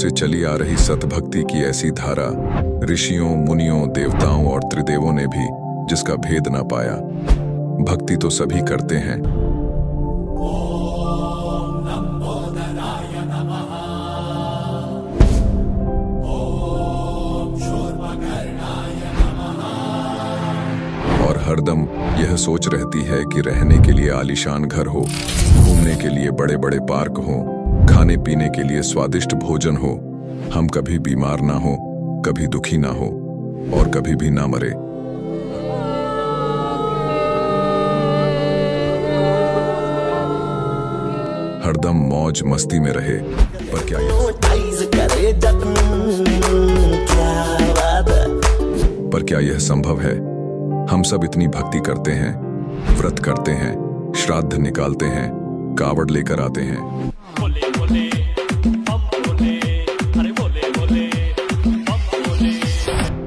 से चली आ रही सतभक्ति की ऐसी धारा ऋषियों मुनियों देवताओं और त्रिदेवों ने भी जिसका भेद ना पाया भक्ति तो सभी करते हैं और हरदम यह सोच रहती है कि रहने के लिए आलिशान घर हो घूमने के लिए बड़े बड़े पार्क हों खाने पीने के लिए स्वादिष्ट भोजन हो हम कभी बीमार ना हो कभी दुखी ना हो और कभी भी ना मरे हरदम मौज मस्ती में रहे पर क्या ये पर क्या यह संभव है हम सब इतनी भक्ति करते हैं व्रत करते हैं श्राद्ध निकालते हैं कावड़ लेकर आते हैं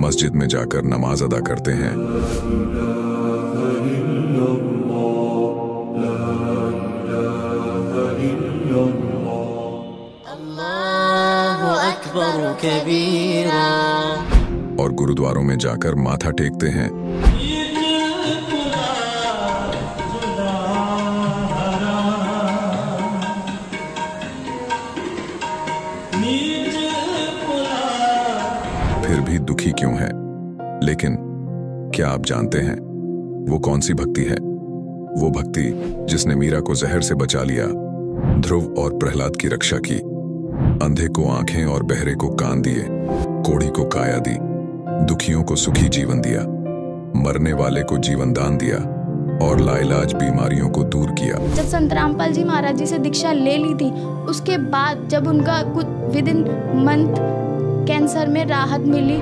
मस्जिद में जाकर नमाज अदा करते हैं और गुरुद्वारों में जाकर माथा टेकते हैं लेकिन क्या आप जानते हैं वो कौन सी भक्ति है वो भक्ति जिसने मीरा को जहर से बचा लिया ध्रुव और प्रहलाद की रक्षा की अंधे को आंखें और बहरे को कान दिए कोड़ी को काया दी दुखियों को सुखी जीवन दिया मरने वाले को जीवन दान दिया और लाइलाज बीमारियों को दूर किया जब संत रामपाल जी महाराज जी से दीक्षा ले ली थी उसके बाद जब उनका कुछ विद इन मंथ कैंसर में राहत मिली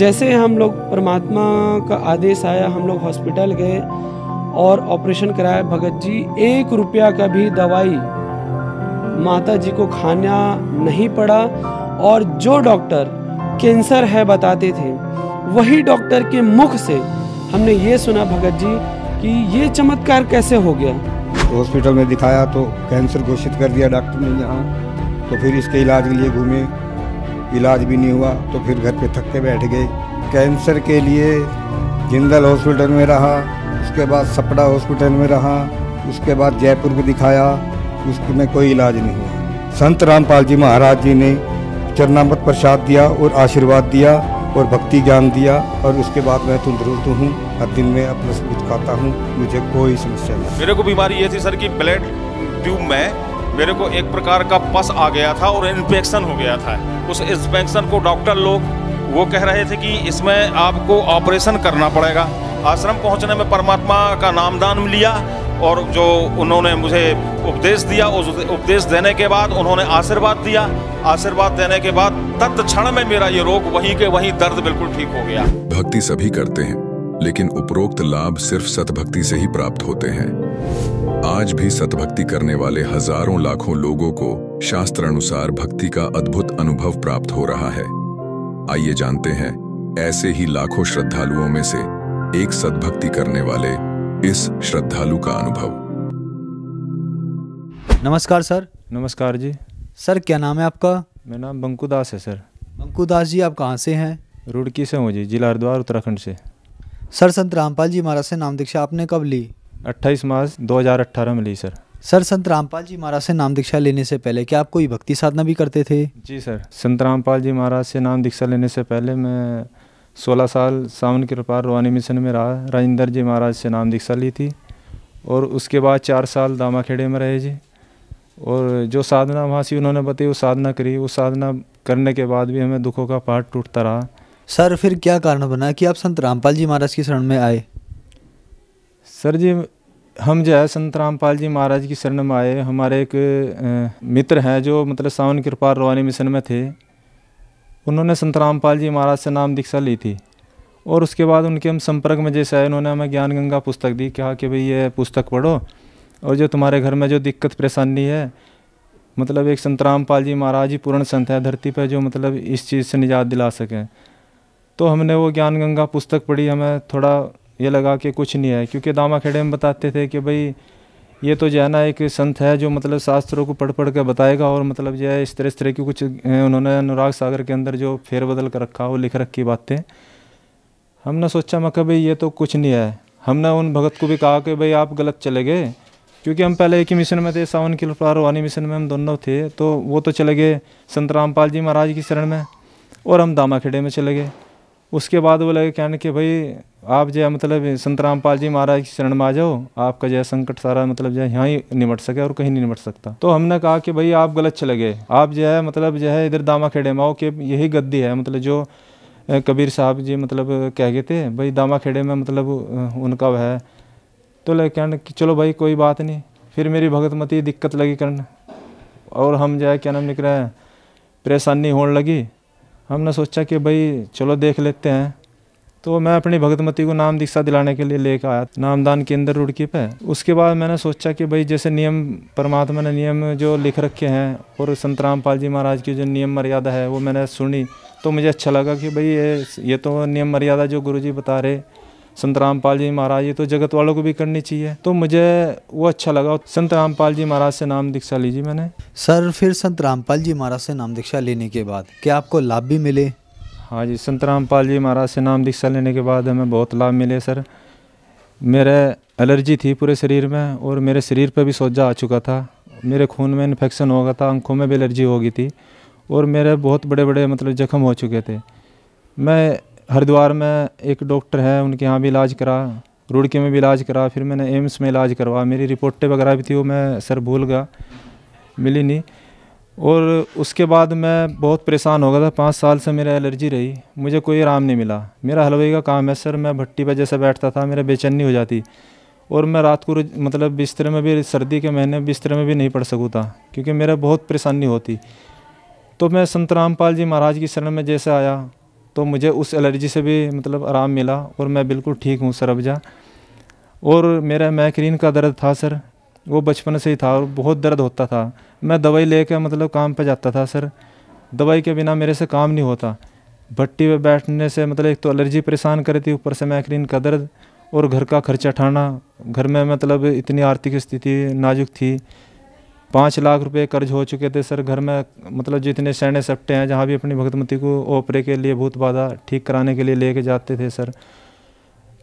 जैसे हम लोग परमात्मा का आदेश आया हम लोग हॉस्पिटल गए और ऑपरेशन कराया भगत जी एक रुपया का भी दवाई माता जी को खाना नहीं पड़ा और जो डॉक्टर कैंसर है बताते थे वही डॉक्टर के मुख से हमने ये सुना भगत जी कि ये चमत्कार कैसे हो गया हॉस्पिटल में दिखाया तो कैंसर घोषित कर दिया डॉक्टर ने यहाँ तो फिर इसके इलाज के लिए घूमे इलाज भी नहीं हुआ तो फिर घर पे थक के बैठ गए कैंसर के लिए जिंदल हॉस्पिटल में रहा उसके बाद सपड़ा हॉस्पिटल में रहा उसके बाद जयपुर को दिखाया उसमें कोई इलाज नहीं हुआ संत रामपाल जी महाराज जी ने चरणामत प्रसाद दिया और आशीर्वाद दिया और भक्ति ज्ञान दिया और उसके बाद मैं तंदुरुस्त हूँ हर दिन में अपना सब कुछ खाता हूँ मुझे कोई समस्या नहीं मेरे को बीमारी ये थी सर कि ब्लड ट्यूब में मेरे को एक प्रकार का पस आ गया था और इन्फेक्शन हो गया था उस इन्फेक्शन को डॉक्टर लोग वो कह रहे थे कि इसमें आपको ऑपरेशन करना पड़ेगा आश्रम पहुंचने में परमात्मा का नामदान लिया और जो उन्होंने मुझे उपदेश दिया उस उपदेश देने के बाद उन्होंने आशीर्वाद दिया आशीर्वाद देने के बाद तत् क्षण में मेरा ये रोग वहीं के वहीं दर्द बिल्कुल ठीक हो गया भक्ति सभी करते हैं लेकिन उपरोक्त लाभ सिर्फ सतभक्ति से ही प्राप्त होते हैं आज भी सतभक्ति करने वाले हजारों लाखों लोगों को शास्त्र अनुसार भक्ति का अद्भुत अनुभव प्राप्त हो रहा है आइए जानते हैं ऐसे ही लाखों श्रद्धालुओं में से एक सद्भक्ति करने वाले इस श्रद्धालु का अनुभव नमस्कार सर नमस्कार जी सर क्या नाम है आपका मेरा नाम बंकू दास है सर बंकू दास जी आप कहाँ से हैं रुड़की से हूँ जी जिला हरिद्वार उत्तराखंड से सर संत रामपाल जी महाराज से नाम दीक्षा आपने कब ली अट्ठाईस मार्च 2018 में ली सर सर संत रामपाल जी महाराज से नाम दीक्षा लेने से पहले क्या आप कोई भक्ति साधना भी करते थे जी सर संत रामपाल जी महाराज से नाम दीक्षा लेने से पहले मैं 16 साल सावन कृपा रोहानी मिशन में रहा राजेंद्र जी महाराज से नाम दीक्षा ली थी और उसके बाद चार साल दामाखेड़े में रहे जी और जो साधना वहाँ से उन्होंने बताई वो साधना करी वो साधना करने के बाद भी हमें दुखों का पहाड़ टूटता रहा सर फिर क्या कारण बना कि आप संत रामपाल जी महाराज की शरण में आए सर जी हम जो है संत रामपाल जी महाराज की शरण में आए हमारे एक मित्र हैं जो मतलब सावन कृपा रोहानी मिशन में थे उन्होंने संत रामपाल जी महाराज से नाम दीक्षा ली थी और उसके बाद उनके हम संपर्क में जैसे आए उन्होंने हमें ज्ञान गंगा पुस्तक दी कहा कि भाई ये पुस्तक पढ़ो और जो तुम्हारे घर में जो दिक्कत परेशानी है मतलब एक संत रामपाल जी महाराज ही पूर्ण संत है धरती पर जो मतलब इस चीज़ से निजात दिला सकें तो हमने वो ज्ञान गंगा पुस्तक पढ़ी हमें थोड़ा ये लगा के कुछ नहीं है क्योंकि दामा खेड़े में बताते थे कि भाई ये तो जो है ना एक संत है जो मतलब शास्त्रों को पढ़ पढ़ के बताएगा और मतलब जो है इस तरह इस तरह की कुछ उन्होंने अनुराग सागर के अंदर जो फेरबदल कर रखा वो लिख रखी बातें हमने सोचा मैं भाई ये तो कुछ नहीं है हमने उन भगत को भी कहा कि भाई आप गलत चले गए क्योंकि हम पहले एक ही मिशन में थे सावन किलो फ्लार वानी मिशन में हम दोनों थे तो वो तो चले गए संत रामपाल जी महाराज की शरण में और हम दामाखेड़े में चले गए उसके बाद वो लगे कहने कि भाई आप जो मतलब संत रामपाल जी महाराज की शरण में आ जाओ आपका जो संकट सारा मतलब जो है यहाँ ही निमट सके और कहीं नहीं निमट सकता तो हमने कहा कि भाई आप गलत चले गए आप जो है मतलब जो है इधर दामा खेड़े में आओ कि यही गद्दी है मतलब जो कबीर साहब जी मतलब कह गए थे भाई दामा खेड़े में मतलब उनका वह है तो लगे कहने कि चलो भाई कोई बात नहीं फिर मेरी भगतमती दिक्कत लगी कर और हम जो है क्या नाम निकले परेशानी होने लगी हमने सोचा कि भाई चलो देख लेते हैं तो मैं अपनी भगतमती को नाम दीक्षा दिलाने के लिए लेकर आया नामदान केंद्र रुड़की पे उसके बाद मैंने सोचा कि भाई जैसे नियम परमात्मा ने नियम जो लिख रखे हैं और संत रामपाल जी महाराज की जो नियम मर्यादा है वो मैंने सुनी तो मुझे अच्छा लगा कि भाई ये ये तो नियम मर्यादा जो गुरु जी बता रहे संत रामपाल जी महाराज ये तो जगत वालों को भी करनी चाहिए तो मुझे वो अच्छा लगा संत रामपाल जी महाराज से नाम दीक्षा लीजिए मैंने सर फिर संत रामपाल जी महाराज से नाम दीक्षा लेने के बाद क्या आपको लाभ भी मिले हाँ जी संतराम पाल जी महाराज से नाम दीक्षा लेने के बाद हमें बहुत लाभ मिले सर मेरे एलर्जी थी पूरे शरीर में और मेरे शरीर पर भी सोजा आ चुका था मेरे खून में इन्फेक्शन हो गया था आंखों में भी एलर्जी हो गई थी और मेरे बहुत बड़े बड़े मतलब जख्म हो चुके थे मैं हरिद्वार में एक डॉक्टर है उनके यहाँ भी इलाज करा रुड़के में भी इलाज करा फिर मैंने एम्स में इलाज करवा मेरी रिपोर्टें वगैरह भी थी वो मैं सर भूल गया मिली नहीं और उसके बाद मैं बहुत परेशान हो गया था पाँच साल से मेरा एलर्जी रही मुझे कोई आराम नहीं मिला मेरा हलवाई का काम है सर मैं भट्टी पर जैसे बैठता था मेरा बेचैनी हो जाती और मैं रात को मतलब बिस्तर में भी सर्दी के महीने बिस्तर में भी नहीं पड़ सकूँ क्योंकि मेरा बहुत परेशानी होती तो मैं संत रामपाल जी महाराज की शरण में जैसे आया तो मुझे उस एलर्जी से भी मतलब आराम मिला और मैं बिल्कुल ठीक हूँ सर अब जा और मेरा मैक्रीन का दर्द था सर वो बचपन से ही था और बहुत दर्द होता था मैं दवाई ले कर मतलब काम पर जाता था सर दवाई के बिना मेरे से काम नहीं होता भट्टी पे बैठने से मतलब एक तो एलर्जी परेशान करती ऊपर से मैक्रीन का दर्द और घर का खर्चा उठाना घर में मतलब इतनी आर्थिक स्थिति नाजुक थी पाँच लाख रुपए कर्ज हो चुके थे सर घर में मतलब जितने सैने सप्टे हैं जहाँ भी अपनी भगतमती को ओपरे के लिए भूत बाधा ठीक कराने के लिए लेके जाते थे सर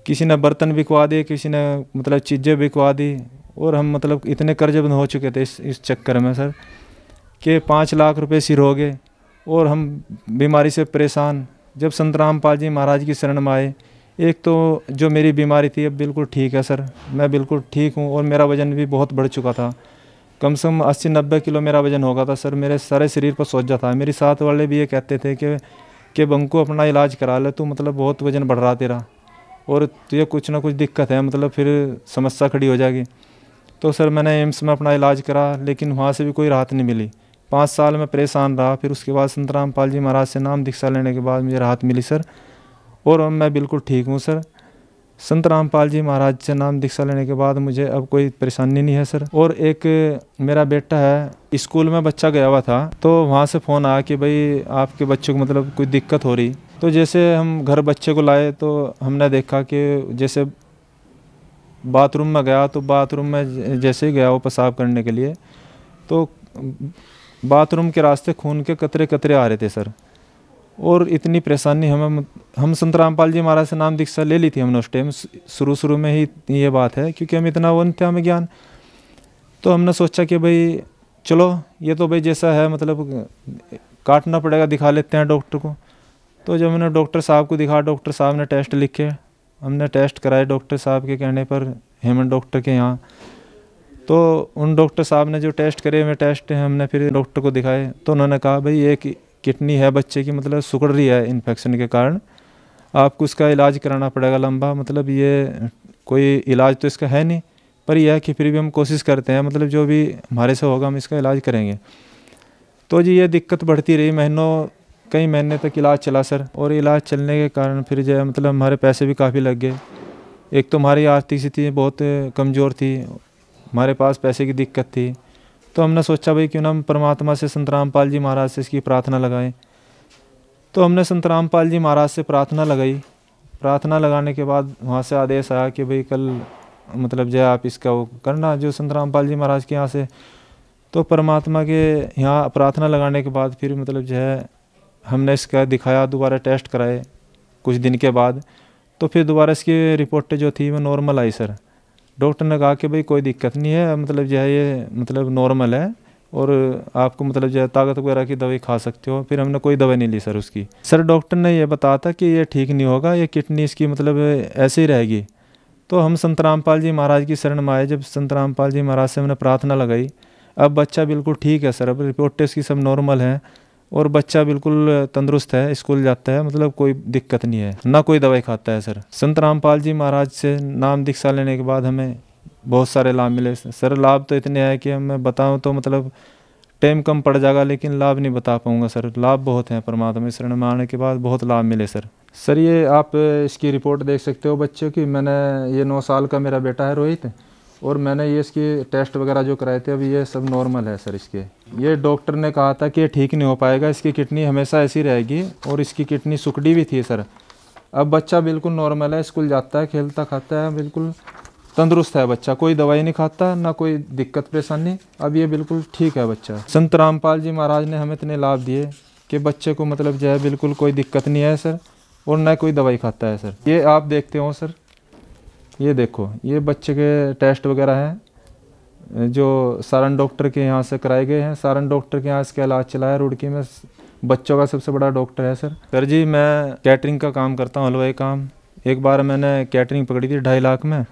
किसी ने बर्तन बिकवा दिए किसी ने मतलब चीज़ें बिकवा दी और हम मतलब इतने कर्जबंद हो चुके थे इस इस चक्कर में सर कि पाँच लाख रुपए सिर हो गए और हम बीमारी से परेशान जब संत रामपाल जी महाराज की शरण में आए एक तो जो मेरी बीमारी थी अब बिल्कुल ठीक है सर मैं बिल्कुल ठीक हूँ और मेरा वज़न भी बहुत बढ़ चुका था कम से कम अस्सी नब्बे किलो मेरा वज़न होगा था सर मेरे सारे शरीर पर सोचा था मेरे साथ वाले भी ये कहते थे कि के बंकू अपना इलाज करा ले तो मतलब बहुत वज़न बढ़ रहा तेरा और तुझे तो कुछ ना कुछ दिक्कत है मतलब फिर समस्या खड़ी हो जाएगी तो सर मैंने एम्स में अपना इलाज करा लेकिन वहाँ से भी कोई राहत नहीं मिली पाँच साल में परेशान रहा फिर उसके बाद संत रामपाल जी महाराज से नाम दीक्षा लेने के बाद मुझे राहत मिली सर और अब मैं बिल्कुल ठीक हूँ सर संत रामपाल जी महाराज से नाम दीक्षा लेने के बाद मुझे अब कोई परेशानी नहीं है सर और एक मेरा बेटा है स्कूल में बच्चा गया हुआ था तो वहाँ से फ़ोन आया कि भाई आपके बच्चे को मतलब कोई दिक्कत हो रही तो जैसे हम घर बच्चे को लाए तो हमने देखा कि जैसे बाथरूम में गया तो बाथरूम में जैसे ही गया वो पेशाब करने के लिए तो बाथरूम के रास्ते खून के कतरे कतरे आ रहे थे सर और इतनी परेशानी हमें हम संत रामपाल जी महाराज से नाम दीक्षा ले ली थी हमने उस टाइम शुरू शुरू में ही ये बात है क्योंकि हम इतना वन थे हमें ज्ञान तो हमने सोचा कि भाई चलो ये तो भाई जैसा है मतलब काटना पड़ेगा दिखा लेते हैं डॉक्टर को तो जब मैंने डॉक्टर साहब को दिखा डॉक्टर साहब ने टेस्ट लिखे हमने टेस्ट कराए डॉक्टर साहब के कहने पर हेमंत डॉक्टर के यहाँ तो उन डॉक्टर साहब ने जो टेस्ट करे हुए टेस्ट हमने फिर डॉक्टर को दिखाए तो उन्होंने कहा भाई एक किडनी है बच्चे की मतलब सुकड़ रही है इन्फेक्शन के कारण आपको इसका इलाज कराना पड़ेगा लंबा मतलब ये कोई इलाज तो इसका है नहीं पर यह है कि फिर भी हम कोशिश करते हैं मतलब जो भी हमारे से होगा हम इसका इलाज करेंगे तो जी ये दिक्कत बढ़ती रही महीनों कई महीने तक इलाज चला सर और इलाज चलने के कारण फिर जो है मतलब हमारे पैसे भी काफ़ी लग गए एक तो हमारी आर्थिक स्थिति बहुत कमज़ोर थी हमारे पास पैसे की दिक्कत थी तो हमने सोचा भाई क्यों ना हम परमात्मा से संत रामपाल जी महाराज से इसकी प्रार्थना लगाएं तो हमने संत रामपाल जी महाराज से प्रार्थना लगाई प्रार्थना लगाने के बाद वहाँ से आदेश आया कि भाई कल मतलब जो आप इसका वो करना जो संत रामपाल जी महाराज के यहाँ से तो परमात्मा के यहाँ प्रार्थना लगाने के बाद फिर मतलब जो है हमने इसका दिखाया दोबारा टेस्ट कराए कुछ दिन के बाद तो फिर दोबारा इसकी रिपोर्ट जो थी वो नॉर्मल आई सर डॉक्टर ने कहा कि भाई कोई दिक्कत नहीं है मतलब जो है ये मतलब नॉर्मल है और आपको मतलब जो है ताकत वगैरह की दवाई खा सकते हो फिर हमने कोई दवाई नहीं ली सर उसकी सर डॉक्टर ने यह बताया था कि ये ठीक नहीं होगा ये किडनी इसकी मतलब ऐसे ही रहेगी तो हम संत रामपाल जी महाराज की शरण में आए जब संत रामपाल जी महाराज से हमने प्रार्थना लगाई अब बच्चा बिल्कुल ठीक है सर अब रिपोर्ट टेस्ट की सब नॉर्मल है और बच्चा बिल्कुल तंदुरुस्त है स्कूल जाता है मतलब कोई दिक्कत नहीं है ना कोई दवाई खाता है सर संत रामपाल जी महाराज से नाम दीक्षा लेने के बाद हमें बहुत सारे लाभ मिले सर लाभ तो इतने हैं कि मैं बताऊँ तो मतलब टाइम कम पड़ जाएगा लेकिन लाभ नहीं बता पाऊँगा सर लाभ बहुत हैं परमात्मा शरण में आने के बाद बहुत लाभ मिले सर सर ये आप इसकी रिपोर्ट देख सकते हो बच्चों की मैंने ये नौ साल का मेरा बेटा है रोहित और मैंने ये इसके टेस्ट वगैरह जो कराए थे अभी ये सब नॉर्मल है सर इसके ये डॉक्टर ने कहा था कि ये ठीक नहीं हो पाएगा इसकी किडनी हमेशा ऐसी रहेगी और इसकी किडनी सुकड़ी भी थी सर अब बच्चा बिल्कुल नॉर्मल है स्कूल जाता है खेलता खाता है बिल्कुल तंदुरुस्त है बच्चा कोई दवाई नहीं खाता ना कोई दिक्कत परेशानी अब ये बिल्कुल ठीक है बच्चा संत रामपाल जी महाराज ने हमें इतने लाभ दिए कि बच्चे को मतलब जो है बिल्कुल कोई दिक्कत नहीं है सर और ना कोई दवाई खाता है सर ये आप देखते हो सर ये देखो ये बच्चे के टेस्ट वगैरह हैं जो सारण डॉक्टर के यहाँ से कराए गए हैं सारण डॉक्टर के यहाँ इसका इलाज चला है रुड़की में बच्चों का सबसे बड़ा डॉक्टर है सर सर जी मैं कैटरिंग का काम करता हूँ हलवाई काम एक बार मैंने कैटरिंग पकड़ी थी ढाई लाख में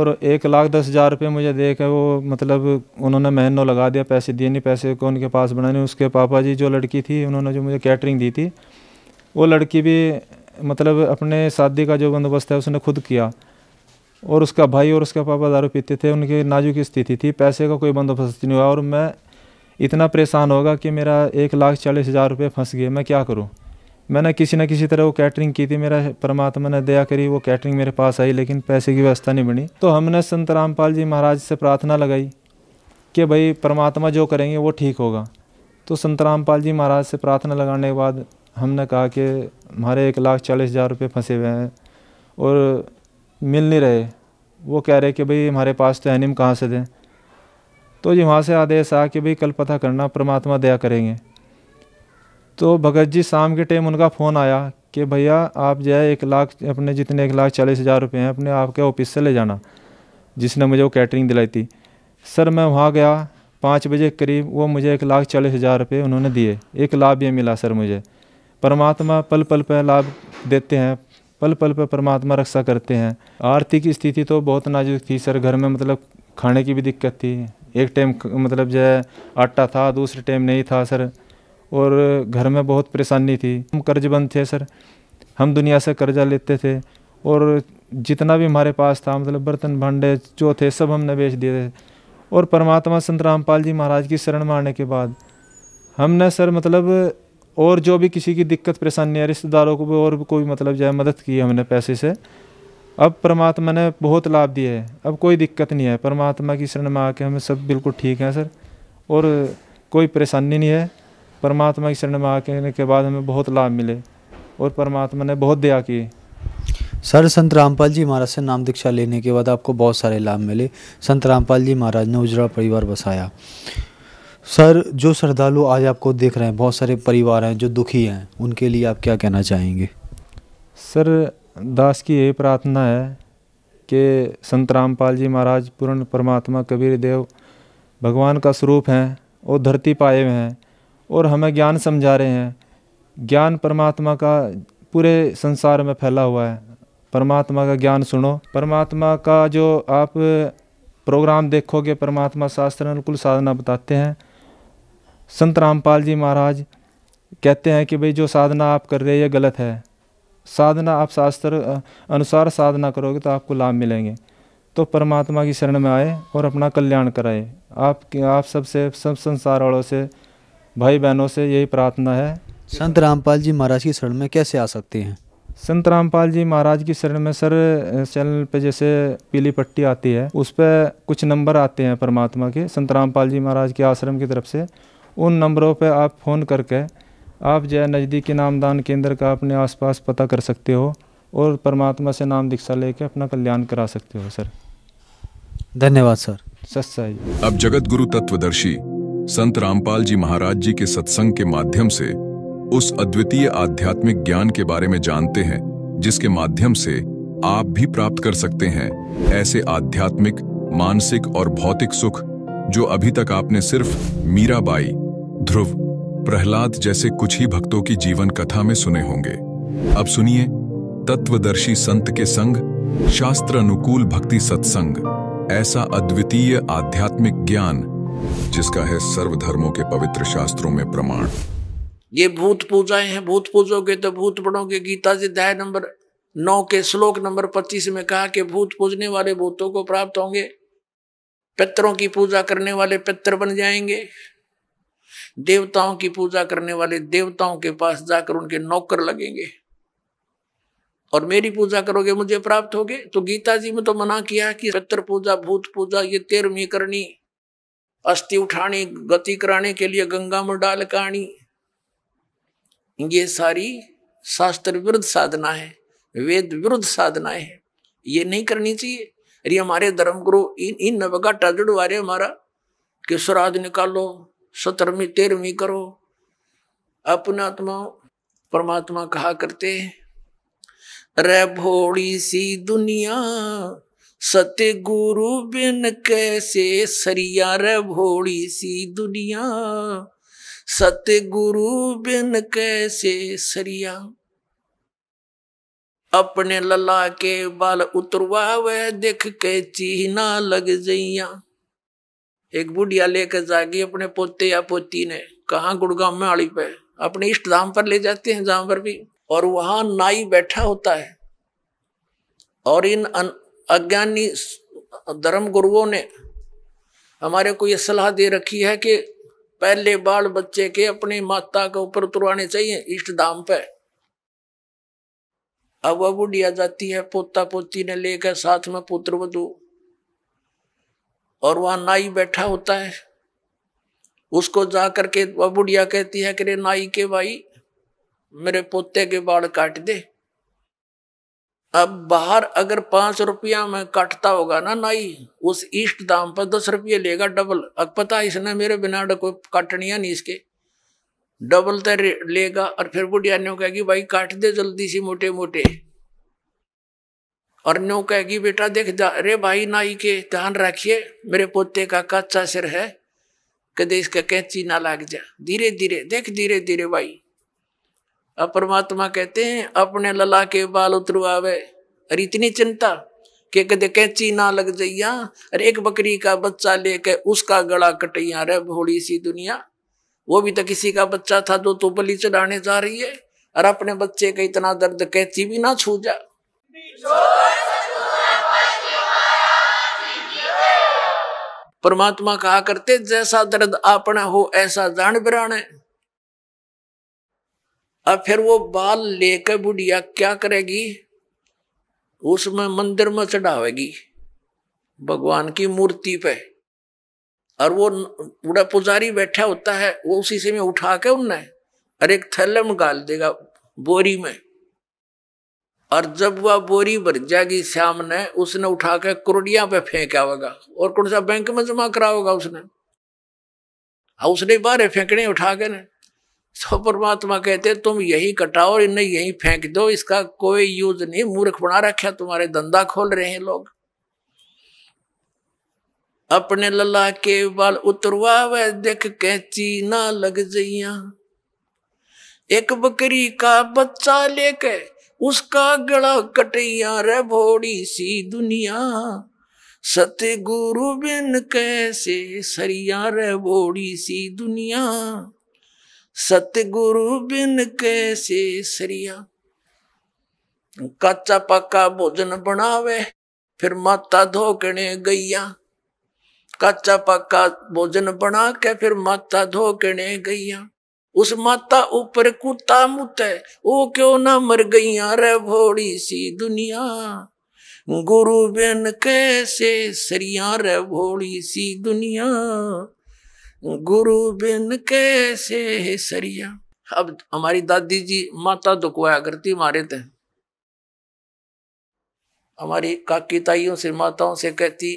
और एक लाख दस हज़ार रुपये मुझे दे के वो मतलब उन्होंने महीनों तो लगा दिया पैसे दिए नहीं पैसे को उनके पास बनाने उसके पापा जी जो लड़की थी उन्होंने जो मुझे कैटरिंग दी थी वो लड़की भी मतलब अपने शादी का जो बंदोबस्त है उसने खुद किया और उसका भाई और उसका पापा दारू पीते थे उनकी नाजुक स्थिति थी पैसे का कोई बंदोबस्त नहीं हुआ और मैं इतना परेशान होगा कि मेरा एक लाख चालीस हज़ार रुपये फंस गए मैं क्या करूँ मैंने किसी न किसी तरह वो कैटरिंग की थी मेरा परमात्मा ने दया करी वो कैटरिंग मेरे पास आई लेकिन पैसे की व्यवस्था नहीं बनी तो हमने संत रामपाल जी महाराज से प्रार्थना लगाई कि भाई परमात्मा जो करेंगे वो ठीक होगा तो संत रामपाल जी महाराज से प्रार्थना लगाने के बाद हमने कहा कि हमारे एक लाख चालीस हज़ार रुपये फंसे हुए हैं और मिल नहीं रहे वो कह रहे कि भाई हमारे पास तो एनिम कहाँ से दें तो जी वहाँ से आदेश आ कि भाई कल पता करना परमात्मा दया करेंगे तो भगत जी शाम के टाइम उनका फ़ोन आया कि भैया आप जो है एक लाख अपने जितने एक लाख चालीस हज़ार रुपये हैं अपने आपके ऑफिस से ले जाना जिसने मुझे वो कैटरिंग दिलाई थी सर मैं वहाँ गया पाँच बजे करीब वो मुझे एक लाख चालीस हज़ार रुपये उन्होंने दिए एक लाभ ये मिला सर मुझे परमात्मा पल पल पर लाभ देते हैं पल पल पर परमात्मा रक्षा करते हैं आर्थिक स्थिति तो बहुत नाजुक थी सर घर में मतलब खाने की भी दिक्कत थी एक टाइम मतलब जो है आटा था दूसरे टाइम नहीं था सर और घर में बहुत परेशानी थी हम कर्जबंद थे सर हम दुनिया से कर्जा लेते थे और जितना भी हमारे पास था मतलब बर्तन भांडे जो थे सब हमने बेच दिए थे और परमात्मा संत रामपाल जी महाराज की शरण मारने के बाद हमने सर मतलब और जो भी किसी की दिक्कत परेशानी है रिश्तेदारों को भी और भी कोई मतलब जो है मदद की है हमने पैसे से अब परमात्मा ने बहुत लाभ दिया है अब कोई दिक्कत नहीं है परमात्मा की शरण में आके हमें सब बिल्कुल ठीक है सर और कोई परेशानी नहीं है परमात्मा की शरण में आने के बाद हमें बहुत लाभ मिले और परमात्मा ने बहुत दया की सर संत रामपाल जी महाराज से नाम दीक्षा लेने के बाद आपको बहुत सारे लाभ मिले संत रामपाल जी महाराज ने उजरा परिवार बसाया सर जो श्रद्धालु आज आपको देख रहे हैं बहुत सारे परिवार हैं जो दुखी हैं उनके लिए आप क्या कहना चाहेंगे सर दास की यही प्रार्थना है कि संत रामपाल जी महाराज पूर्ण परमात्मा कबीर देव भगवान का स्वरूप हैं और धरती पाए हुए हैं और हमें ज्ञान समझा रहे हैं ज्ञान परमात्मा का पूरे संसार में फैला हुआ है परमात्मा का ज्ञान सुनो परमात्मा का जो आप प्रोग्राम देखोगे परमात्मा शास्त्र अनुकूल साधना बताते हैं संत रामपाल जी महाराज कहते हैं कि भाई जो साधना आप कर रहे हैं ये गलत है साधना आप शास्त्र अनुसार साधना करोगे तो आपको लाभ मिलेंगे तो परमात्मा की शरण में आए और अपना कल्याण कराए आप आप सबसे सब संसार वालों से भाई बहनों से यही प्रार्थना है संत रामपाल जी महाराज की शरण में कैसे आ सकते हैं संत रामपाल जी महाराज की शरण में सर चैनल पे जैसे पीली पट्टी आती है उस पर कुछ नंबर आते हैं परमात्मा के संत रामपाल जी महाराज के आश्रम की तरफ से उन नंबरों पर आप फ़ोन करके आप जो है नज़दीकी नामदान केंद्र का अपने आसपास पता कर सकते हो और परमात्मा से नाम दीक्षा लेके अपना कल्याण करा सकते हो सर धन्यवाद सर सत्साई अब जगत गुरु तत्वदर्शी संत रामपाल जी महाराज जी के सत्संग के माध्यम से उस अद्वितीय आध्यात्मिक ज्ञान के बारे में जानते हैं जिसके माध्यम से आप भी प्राप्त कर सकते हैं ऐसे आध्यात्मिक मानसिक और भौतिक सुख जो अभी तक आपने सिर्फ मीराबाई ध्रुव प्रहलाद जैसे कुछ ही भक्तों की जीवन कथा में सुने होंगे अब सुनिए तत्वदर्शी संत के संग शास्त्र अनुकूल भक्ति सत्संग ऐसा अद्वितीय आध्यात्मिक ज्ञान जिसका है सर्वधर्मो के पवित्र शास्त्रों में प्रमाण ये भूत पूजाएं हैं भूत पूजोगे तो भूत पढ़ोगे गीता से अध्याय नंबर नौ के श्लोक नंबर पच्चीस में कहा कि भूत पूजने वाले भूतों को प्राप्त होंगे पितरों की पूजा करने वाले पितर बन जाएंगे देवताओं की पूजा करने वाले देवताओं के पास जाकर उनके नौकर लगेंगे और मेरी पूजा करोगे मुझे प्राप्त होगे तो गीता जी में तो मना किया कि पितर पूजा भूत पूजा ये तेरहवीं करनी अस्थि उठानी गति कराने के लिए गंगा में डाल कानी ये सारी शास्त्र विरुद्ध साधना है वेद विरुद्ध साधना है ये नहीं करनी चाहिए अरे हमारे गुरु इन इन नवगा टाजड़ वारे हमारा कि श्राद्ध निकालो सतरवी तेरहवीं करो अपनात्मा परमात्मा कहा करते रे भोड़ी सी दुनिया सत्य गुरु बिन कैसे सरिया रे भोड़ी सी दुनिया सत्य गुरु बिन कैसे सरिया अपने लला के बाल उतरवा वे देख के चीना लग जाइया एक बुढ़िया लेकर जागी अपने पोते या पोती ने कहा गुड़गांव में आड़ी पे अपने इष्ट धाम पर ले जाते हैं जहां पर भी और वहां नाई बैठा होता है और इन अज्ञानी धर्म गुरुओं ने हमारे को यह सलाह दे रखी है कि पहले बाल बच्चे के अपने माता के ऊपर उतरवाने चाहिए इष्ट धाम पर अब वह बुढ़िया जाती है पोता पोती ने लेकर साथ में पुत्र वधु और वहां नाई बैठा होता है उसको जा करके वह बुढ़िया कहती है कि रे नाई के भाई मेरे पोते के बाल काट दे अब बाहर अगर पांच रुपया में काटता होगा ना नाई उस ईष्ट दाम पर दस रुपये लेगा डबल अब पता इसने मेरे बिना कोई काटनिया नहीं इसके डबल तर तो लेगा और फिर बुढ़िया न्यू कहेगी भाई काट दे जल्दी सी मोटे मोटे और न्यू कहेगी बेटा देख अरे भाई नाई के ध्यान रखिए मेरे पोते का कच्चा सिर है कदे इसका कैंची ना लग जा धीरे धीरे देख धीरे धीरे भाई अब परमात्मा कहते हैं अपने लला के बाल उतरवावे और इतनी चिंता कि कदे कैंची ना लग जाइया और एक बकरी का बच्चा लेके उसका गला कटैया रे भोली सी दुनिया वो भी तो किसी का बच्चा था जो तो बलि चढ़ाने जा रही है और अपने बच्चे का इतना दर्द कहती भी ना छू जा परमात्मा कहा करते जैसा दर्द आपना हो ऐसा जान बिराने अब फिर वो बाल लेकर बुढ़िया क्या करेगी उसमें मंदिर में चढ़ावेगी भगवान की मूर्ति पे और वो बुढ़ा पुजारी बैठा होता है वो उसी से में उठा के उन और एक थैले में गाल देगा बोरी में और जब वह बोरी भर जाएगी श्याम ने उसने उठा के करोड़िया पे फेंका होगा और कौन सा बैंक में जमा करा होगा उसने और हाँ, उसने बारे फेंकने उठा के सब परमात्मा कहते तुम यही कटाओ इन्हें यही फेंक दो इसका कोई यूज नहीं मूर्ख बना रखा तुम्हारे धंधा खोल रहे हैं लोग अपने लला के बाल उतरवा व देख कैची ना लग जाइया एक बकरी का बच्चा लेके उसका गला कटिया रे भोड़ी सी दुनिया सत्य गुरु बिन कैसे सरिया रे भोड़ी सी दुनिया सत्य गुरु बिन कैसे सरिया कच्चा पक्का भोजन बनावे फिर माता धोकने गईया कच्चा पक्का भोजन बना के फिर माता धो के ने गईया उस माता ऊपर कुत्ता मुत है वो क्यों ना मर गईया रे भोड़ी सी दुनिया गुरु बिन कैसे सरिया रे भोड़ी सी दुनिया गुरु बिन कैसे सरिया अब हमारी दादी जी माता तो कोया करती मारे थे हमारी काकी ताइयों से माताओं से कहती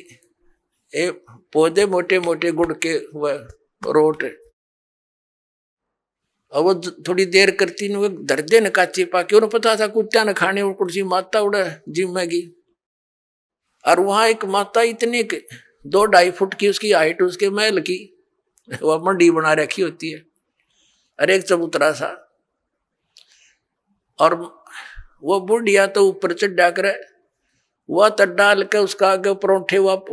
ये पौधे मोटे मोटे गुड़ के हुए रोट और वो थोड़ी देर करती न दर्दे न काची पा क्यों पता था कुत्ता न खाने और कुर्सी माता उड़ा गई और वहां एक माता इतनी दो ढाई फुट की उसकी हाइट उसके महल की वह मंडी बना रखी होती है अरे एक चबूतरा सा और वो बुढ़िया तो ऊपर चढ़ डाकर वह तर तो डाल के उसका आगे परोंठे वाप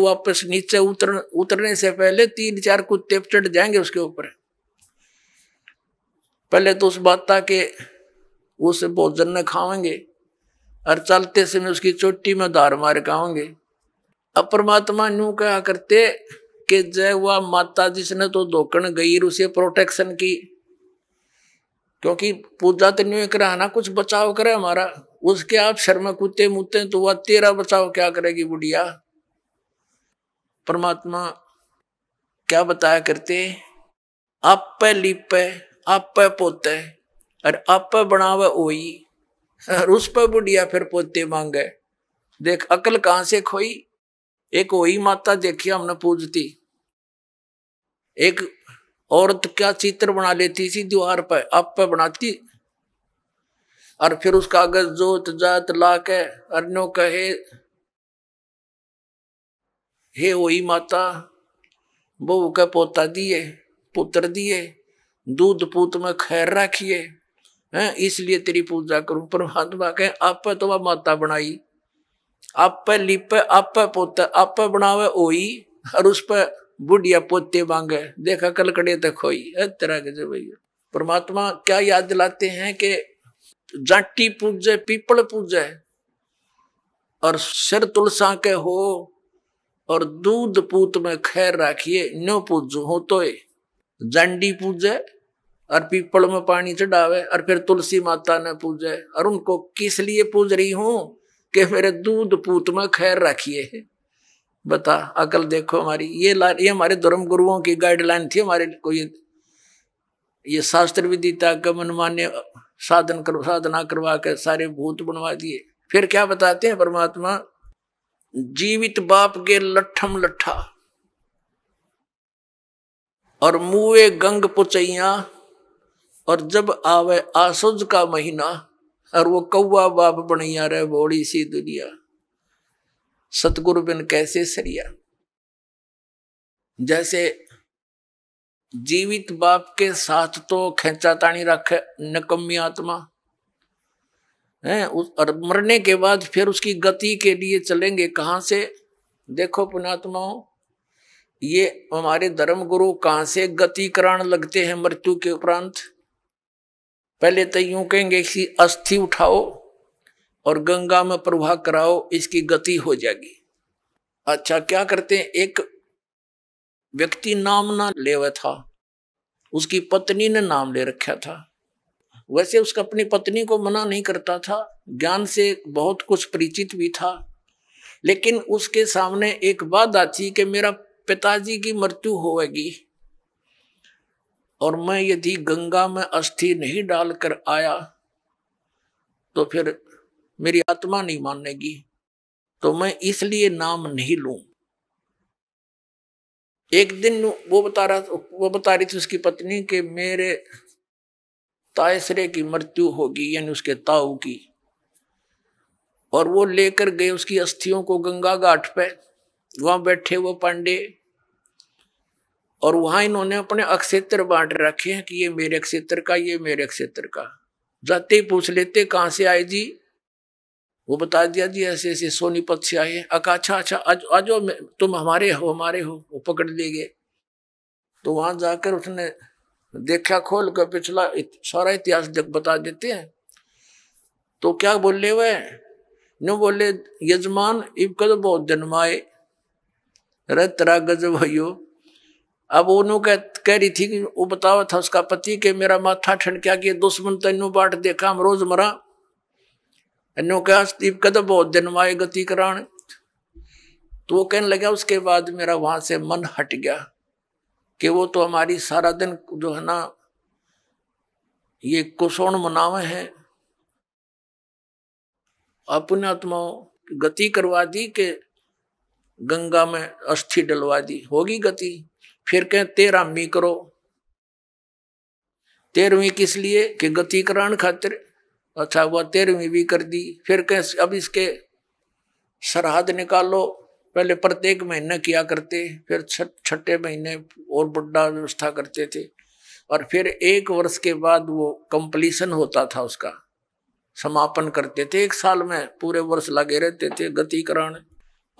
वापस नीचे उतर उतरने से पहले तीन चार कुत्ते चढ़ जाएंगे उसके ऊपर पहले तो उस बाता के उस भोजन न खाएंगे और चलते समय उसकी चोटी में धार मार खाओगे अब परमात्मा न्यू कहा करते कि जय हुआ माता जिसने तो धोकन गई उसे प्रोटेक्शन की क्योंकि पूजा तो न्यू कराना कुछ बचाव करे हमारा उसके आप सर में कुत्ते मुते तो वह तेरा बचाव क्या करेगी बुढ़िया परमात्मा क्या बताया करते आप पे लिपे आप पे पोते और आप पे बनावे ओई और उस पर बुढ़िया फिर पोते मांगे देख अकल कहां से खोई एक ओई माता देखी हमने पूजती एक औरत क्या चित्र बना लेती थी दीवार पर आप पे बनाती और फिर उस कागज जोत जात ला के अरनो कहे हे वही माता बहु के पोता दिए पुत्र दिए दूध पूत में खैर रखिए है इसलिए तेरी पूजा करूं परमात्मा कहे आप तो वह माता बनाई आप लिप आप पोता आप बनावे ओई और उस पर बुढ़िया पोते मांगे देखा कलकड़े तक खोई तेरा गजब भैया परमात्मा क्या याद दिलाते हैं कि जाटी पूजे पीपल पूजे और सिर तुलसा के हो और दूध पूत में खैर राखिए नो पूजू हो तो जंडी पूजे और पीपल में पानी चढ़ावे और फिर तुलसी माता ने पूजे और उनको किस लिए पूज रही हूं कि मेरे दूध पूत में खैर राखिए बता अकल देखो हमारी ये ला ये हमारे धर्म गुरुओं की गाइडलाइन थी हमारे कोई ये ये शास्त्र विदिता का मनमान्य साधन कर साधना करवा कर सारे भूत बनवा दिए फिर क्या बताते हैं परमात्मा जीवित बाप के लठम लठा और मुए गंग पुचैया और जब आवे आसुज का महीना और वो कौआ बाप बनैया रहे बोड़ी सी दुनिया सतगुरु बिन कैसे सरिया जैसे जीवित बाप के साथ तो खेचाताणी रखे निकम्मी आत्मा है उस और मरने के बाद फिर उसकी गति के लिए चलेंगे कहाँ से देखो पुणात्माओं ये हमारे धर्म गुरु कहाँ से गति करान लगते हैं मृत्यु के उपरांत पहले तो यूं कहेंगे कि अस्थि उठाओ और गंगा में प्रवाह कराओ इसकी गति हो जाएगी अच्छा क्या करते हैं एक व्यक्ति नाम ना ले था उसकी पत्नी ने नाम ले रखा था वैसे उसका अपनी पत्नी को मना नहीं करता था ज्ञान से बहुत कुछ परिचित भी था लेकिन उसके सामने एक बात आती कि मेरा पिताजी की मृत्यु होगी और मैं यदि गंगा में अस्थि नहीं डालकर आया तो फिर मेरी आत्मा नहीं मानेगी तो मैं इसलिए नाम नहीं लू एक दिन वो बता रहा वो बता रही थी उसकी पत्नी के मेरे तायसरे की मृत्यु होगी यानी उसके ताऊ की और वो लेकर गए उसकी अस्थियों को गंगा घाट पे वहां बैठे वो पांडे और वहां इन्होंने अपने अक्षेत्र बांट रखे हैं कि ये मेरे अक्षेत्र का ये मेरे अक्षेत्र का जाते ही पूछ लेते कहाँ से आए जी वो बता दिया जी ऐसे ऐसे सोनीपत से आए अका अच्छा अच्छा आज आजो तुम हमारे हो हमारे हो वो पकड़ लिए गए तो वहां जाकर उसने देखा खोल कर पिछला इत, सारा इतिहास बता देते हैं तो क्या बोले वे न बोले यजमान इब कद बहुत जन्माए रहा गजब भयो अब उन्हों कह कह रही थी कि वो बतावा था उसका पति के मेरा माथा ठंड क्या के दुश्मन तेनू बाट देखा हम रोज मरा इन्हों कहा स्टीप कद बहुत दिन माए गति कराने तो वो कहने लगा उसके बाद मेरा वहां से मन हट गया कि वो तो हमारी सारा दिन जो है ना ये कुसोण मनावे है अपने आत्मा गति करवा दी के गंगा में अस्थि डलवा दी होगी गति फिर कहें तेरहवीं करो तेरहवीं किस लिए कि गति करान खातिर अच्छा हुआ तेरहवीं भी कर दी फिर कह अब इसके सरहद निकालो पहले प्रत्येक महीने किया करते फिर छठे महीने और बड़ा व्यवस्था करते थे और फिर एक वर्ष के बाद वो कंप्लीसन होता था उसका समापन करते थे एक साल में पूरे वर्ष लगे रहते थे गति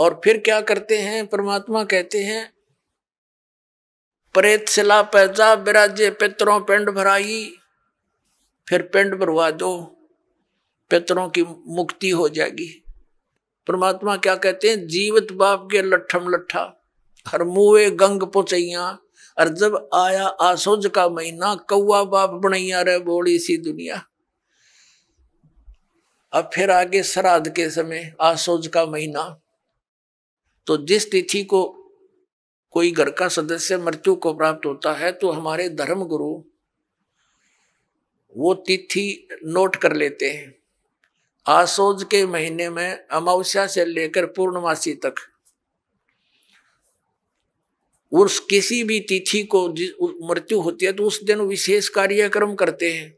और फिर क्या करते हैं परमात्मा कहते हैं प्रेत शिला पैजा बिराजे पितरों पिंड भराई फिर पिंड भरवा दो पितरों की मुक्ति हो जाएगी परमात्मा क्या कहते हैं जीवत बाप के लट्ठम लट्ठा हर मुए गंग पोचैया और जब आया आसोज का महीना कौआ बाप बनैया रे बोली सी दुनिया अब फिर आगे श्राद्ध के समय आसोज का महीना तो जिस तिथि को कोई घर का सदस्य मृत्यु को प्राप्त होता है तो हमारे धर्म गुरु वो तिथि नोट कर लेते हैं आसोज के महीने में अमावस्या से लेकर पूर्णमासी तक उस किसी भी तिथि को मृत्यु होती है तो उस दिन विशेष कार्यक्रम करते हैं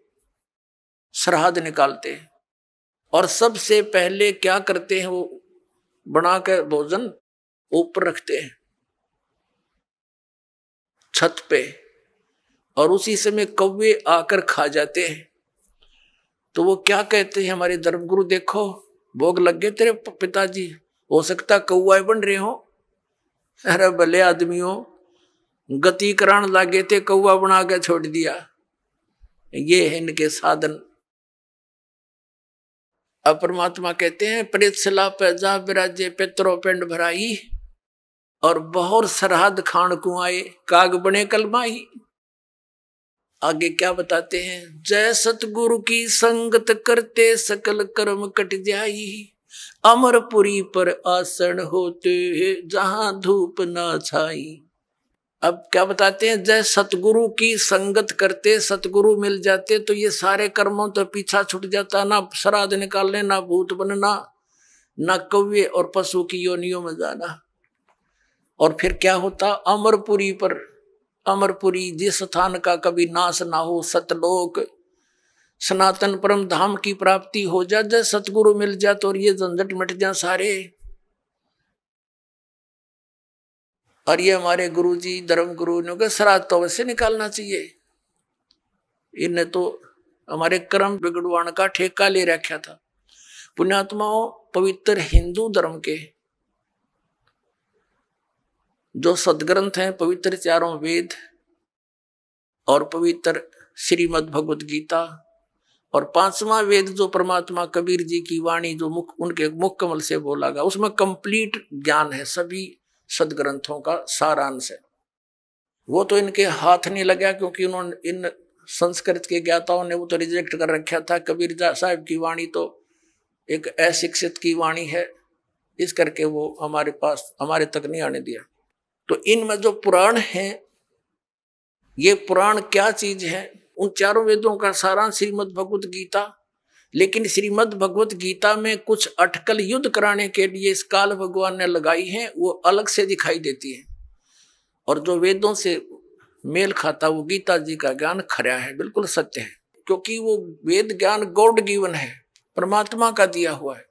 श्राद्ध निकालते हैं और सबसे पहले क्या करते हैं वो बनाकर भोजन ऊपर रखते हैं छत पे और उसी समय कौवे आकर खा जाते हैं तो वो क्या कहते हैं हमारे धर्मगुरु देखो भोग लग गए तेरे पिताजी हो सकता कौआ बन रहे हो अरे भले आदमी हो गति करण लागे थे कौआ बना के छोड़ दिया ये है इनके साधन अब परमात्मा कहते हैं प्रेत शिला पे जा विराजे पिंड भराई और बहुत सरहद खान कुआ काग बने कलमाई आगे क्या बताते हैं जय सतगुरु की संगत करते सकल कर्म कट जाई अमरपुरी पर आसन होते है जहां धूप ना छाई अब क्या बताते हैं जय सतगुरु की संगत करते सतगुरु मिल जाते तो ये सारे कर्मों तो पीछा छूट जाता ना श्राद्ध निकालने ना भूत बनना ना कव्य और पशु की योनियों में जाना और फिर क्या होता अमरपुरी पर अमरपुरी जिस स्थान का कभी नाश ना हो सतलोक सनातन परम धाम की प्राप्ति हो जा जय सतगुरु मिल जा तो ये झंझट मिट जा सारे और ये हमारे गुरु जी धर्म गुरु ने कहा श्राद्ध तो अवश्य निकालना चाहिए इनने तो हमारे कर्म बिगड़वाण का ठेका ले रखा था पुण्यात्माओं पवित्र हिंदू धर्म के जो सदग्रंथ हैं पवित्र चारों वेद और पवित्र श्रीमद् भगवत गीता और पांचवा वेद जो परमात्मा कबीर जी की वाणी जो मुख उनके मुख कमल से बोला गया उसमें कंप्लीट ज्ञान है सभी सदग्रंथों का सारांश है वो तो इनके हाथ नहीं लगा क्योंकि उन्होंने इन संस्कृत के ज्ञाताओं ने वो तो रिजेक्ट कर रखा था कबीर साहब की वाणी तो एक अशिक्षित की वाणी है इस करके वो हमारे पास हमारे तक नहीं आने दिया तो इनमें जो पुराण है ये पुराण क्या चीज है उन चारों वेदों का सारा श्रीमद भगवत गीता लेकिन श्रीमद भगवत गीता में कुछ अटकल युद्ध कराने के लिए इस काल भगवान ने लगाई है वो अलग से दिखाई देती है और जो वेदों से मेल खाता वो गीता जी का ज्ञान खरा है बिल्कुल सत्य है क्योंकि वो वेद ज्ञान गॉड गिवन है परमात्मा का दिया हुआ है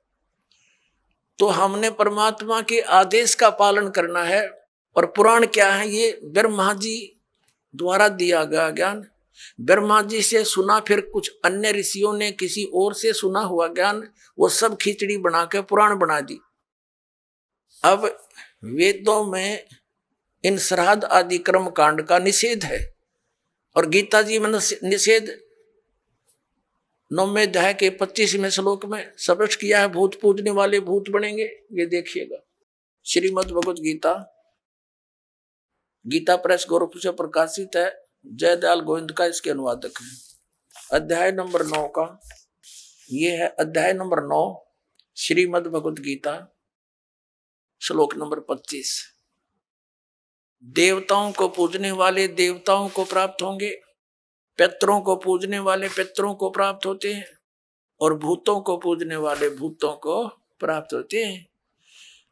तो हमने परमात्मा के आदेश का पालन करना है और पुराण क्या है ये ब्रह्मा जी द्वारा दिया गया ज्ञान ब्रह्मा जी से सुना फिर कुछ अन्य ऋषियों ने किसी और से सुना हुआ ज्ञान वो सब खिचड़ी बना के पुराण बना दी अब वेदों में इन श्राद्ध आदि कर्म कांड का निषेध है और गीता जी में निषेध नौवे अध्याय के पच्चीसवें श्लोक में स्पष्ट किया है भूत पूजने वाले भूत बनेंगे ये देखिएगा श्रीमद भगवत गीता गीता प्रेस गोरखपुर से प्रकाशित है जयदयाल गोविंद का इसके अनुवादक है अध्याय नंबर नौ का ये है अध्याय नंबर नौ श्रीमद भगवत गीता श्लोक नंबर पच्चीस देवताओं को पूजने वाले देवताओं को प्राप्त होंगे पितरों को पूजने वाले पितरों को प्राप्त होते हैं और भूतों को पूजने वाले भूतों को प्राप्त होते हैं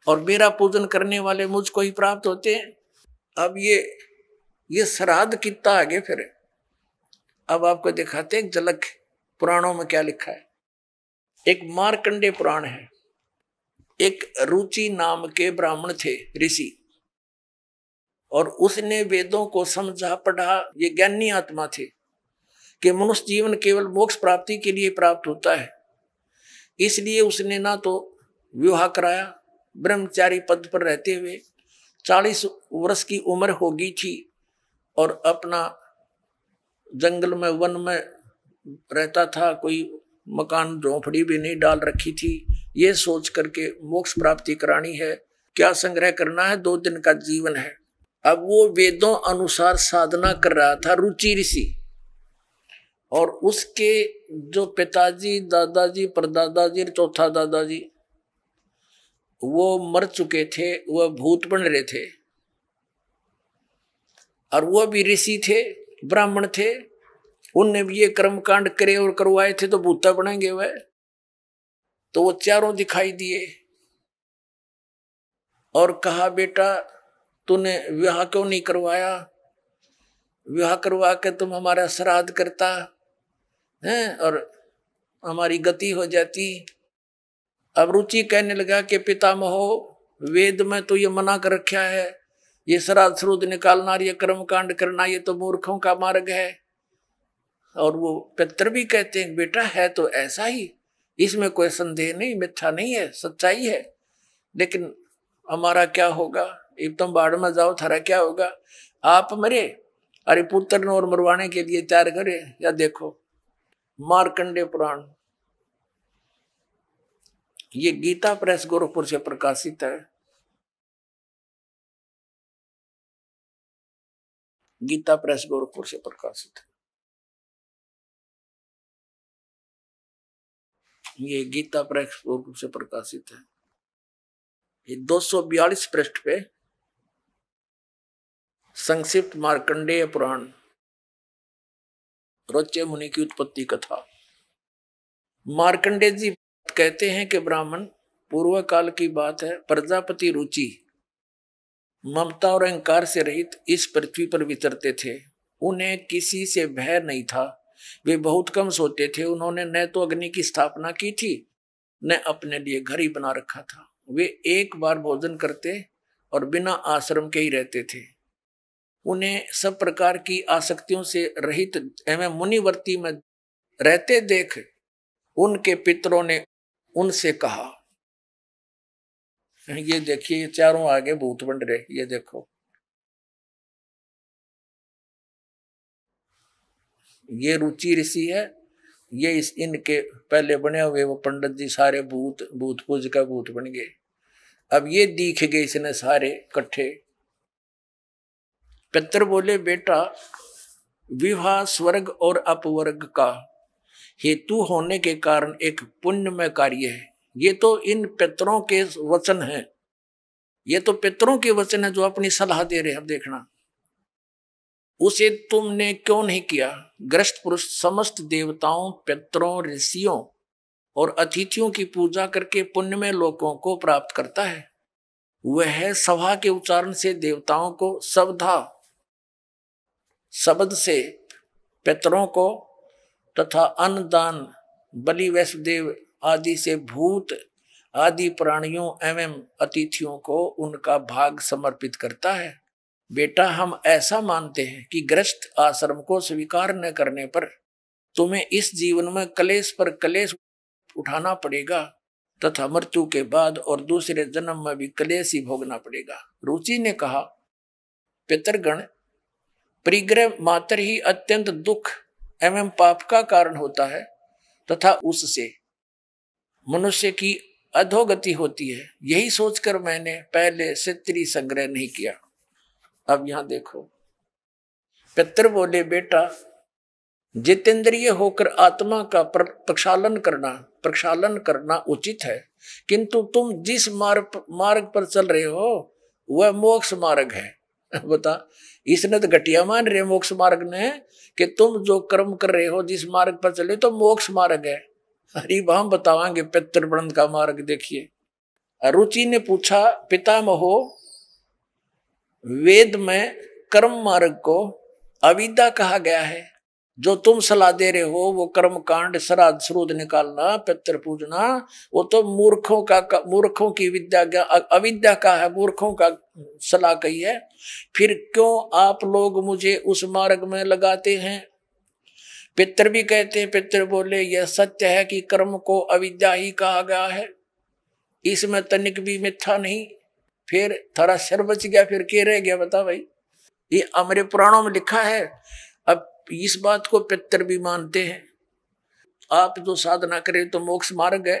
और मेरा पूजन करने वाले मुझको ही प्राप्त होते हैं अब ये ये श्राद्ध कितना आगे फिर अब आपको दिखाते हैं जलक पुराणों में क्या लिखा है एक मारकंडे पुराण है एक रुचि नाम के ब्राह्मण थे ऋषि और उसने वेदों को समझा पढ़ा ये ज्ञानी आत्मा थे कि मनुष्य जीवन केवल मोक्ष प्राप्ति के लिए प्राप्त होता है इसलिए उसने ना तो विवाह कराया ब्रह्मचारी पद पर रहते हुए चालीस वर्ष की उम्र होगी थी और अपना जंगल में वन में रहता था कोई मकान झोंपड़ी भी नहीं डाल रखी थी ये सोच करके मोक्ष प्राप्ति करानी है क्या संग्रह करना है दो दिन का जीवन है अब वो वेदों अनुसार साधना कर रहा था रुचि ऋषि और उसके जो पिताजी दादाजी परदादाजी चौथा दादाजी वो मर चुके थे वह भूत बन रहे थे और वह भी ऋषि थे ब्राह्मण थे उनने भी ये कर्म कांड करे और करवाए थे तो भूता बनेंगे वह तो वो चारों दिखाई दिए और कहा बेटा तूने विवाह क्यों नहीं करवाया विवाह करवा के तुम हमारा श्राद्ध करता है और हमारी गति हो जाती अब रुचि कहने लगा कि पितामह वेद में तो ये मना कर रखा है ये श्राद्ध श्रुद्ध निकालना ये कर्म कांड करना ये तो मूर्खों का मार्ग है और वो पितर भी कहते हैं बेटा है तो ऐसा ही इसमें कोई संदेह नहीं मिथ्या नहीं है सच्चाई है लेकिन हमारा क्या होगा एक तुम तो बाढ़ में जाओ थारा क्या होगा आप मरे अरे पुत्र और मरवाने के लिए तैयार करे या देखो मारकंडे पुराण ये गीता प्रेस गोरखपुर से प्रकाशित है गीता प्रेस गोरखपुर से प्रकाशित है ये गीता प्रेस गोरखपुर से प्रकाशित है ये 242 पृष्ठ पे संक्षिप्त मार्कंडेय पुराण रोचे मुनि की उत्पत्ति कथा मार्कंडेय जी कहते हैं कि ब्राह्मण पूर्व काल की बात है प्रजापति रुचि ममता और अहंकार से रहित इस पृथ्वी पर विचरते थे उन्हें किसी से भय नहीं था वे बहुत कम सोते थे उन्होंने न तो अग्नि की स्थापना की थी न अपने लिए घर ही बना रखा था वे एक बार भोजन करते और बिना आश्रम के ही रहते थे उन्हें सब प्रकार की आसक्तियों से रहित एवं मुनिवर्ती में रहते देख उनके पितरों ने उनसे कहा ये देखिए ये चारों आगे भूत बन रहे ये देखो ये रुचि ऋषि है ये इस इनके पहले बने हुए वो पंडित जी सारे भूत भूत पूज का भूत बन गए अब ये दिख गए इसने सारे कट्ठे पितर बोले बेटा विवाह स्वर्ग और अपवर्ग का हेतु होने के कारण एक पुण्यमय कार्य है ये तो इन पितरों के वचन है ये तो पितरों के वचन है जो अपनी सलाह दे रहे हैं देखना उसे तुमने क्यों नहीं किया ग्रस्त पुरुष समस्त देवताओं पितरों ऋषियों और अतिथियों की पूजा करके पुण्य में लोगों को प्राप्त करता है वह सभा के उच्चारण से देवताओं को सबधा शब्द से पितरों को तथा अन्नदान बलि वैष्णदेव आदि से भूत आदि प्राणियों एवं अतिथियों को उनका भाग समर्पित करता है बेटा हम ऐसा मानते हैं कि ग्रस्त आश्रम को स्वीकार न करने पर तुम्हें इस जीवन में कलेश पर कलेश उठाना पड़ेगा तथा मृत्यु के बाद और दूसरे जन्म में भी कलेश ही भोगना पड़ेगा रुचि ने कहा पितरगण परिग्रह मात्र ही अत्यंत दुख एवं पाप का कारण होता है तथा उससे मनुष्य की अधोगति होती है यही सोचकर मैंने पहले सित्री संग्रह नहीं किया अब यहां देखो पितर बोले बेटा जितेंद्रिय होकर आत्मा का प्रक्षालन करना प्रक्षालन करना उचित है किंतु तुम जिस मार्ग मार्ग पर चल रहे हो वह मोक्ष मार्ग है बता इसने तो घटिया मान रहे मोक्ष मार्ग ने कि तुम जो कर्म कर रहे हो जिस मार्ग पर चले तो मोक्ष मार्ग है अरे वहां बतावांगे बंद का मार्ग देखिए रुचि ने पूछा पिता महो वेद में कर्म मार्ग को अविद्या कहा गया है जो तुम सलाह दे रहे हो वो कर्म कांड श्राद्ध श्रोध निकालना पितर पूजना वो तो मूर्खों का, मूर्खों की विद्या अविद्या का है मूर्खों का सलाह कही है फिर क्यों आप लोग मुझे उस मार्ग में लगाते हैं पितर भी कहते हैं पितर बोले यह सत्य है कि कर्म को अविद्या ही कहा गया है इसमें तनिक भी मिथ्या नहीं फिर थोड़ा सिर बच गया फिर के रह गया बता भाई ये हमारे पुराणों में लिखा है इस बात को पितर भी मानते हैं आप जो साधना करें तो मोक्ष मार्ग है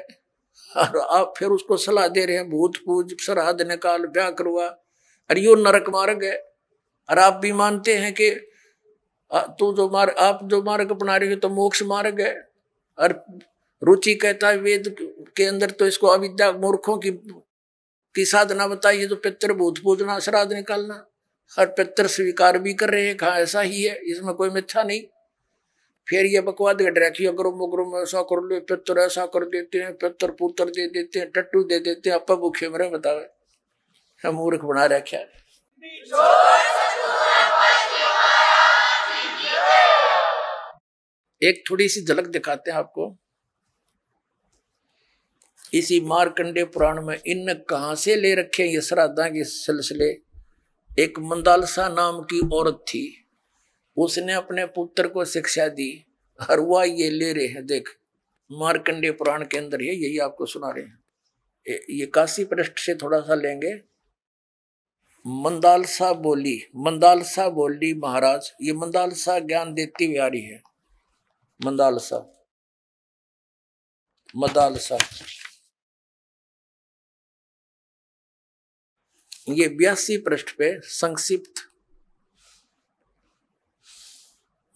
और आप फिर उसको सलाह दे रहे हैं भूत पूज श्राद्ध निकाल ब्याह करवा अरे यो नरक मार्ग है और आप भी मानते हैं कि तो जो मार्ग आप जो मार्ग अपना रहे हो तो मोक्ष मार्ग है और रुचि कहता है वेद के अंदर तो इसको अविद्या मूर्खों की की साधना बताइए तो पितर भूत पूजना श्राद्ध निकालना हर पत्र स्वीकार भी कर रहे हैं कहा ऐसा ही है इसमें कोई मिथ्या नहीं फिर ये बकवाद डराखिया करो मुकरो में ऐसा कर लो पितर ऐसा कर देते हैं पितर पुत्र दे देते हैं टट्टू दे देते हैं अपा भूखे मरे बतावे मूर्ख बना रखा है एक थोड़ी सी झलक दिखाते हैं आपको इसी मारकंडे पुराण में इन कहा से ले रखे ये श्राद्धा के सिलसिले एक मंदालसा नाम की औरत थी उसने अपने पुत्र को शिक्षा दी हरुआ वह ये ले रहे हैं देख मारकंडे पुराण के अंदर ये यही आपको सुना रहे हैं ये काशी पृष्ठ से थोड़ा सा लेंगे मंदालसा बोली मंदालसा बोली महाराज ये मंदालसा ज्ञान देती हुई आ रही है मंदालसा मदालसा ये बयासी पृष्ठ पे संक्षिप्त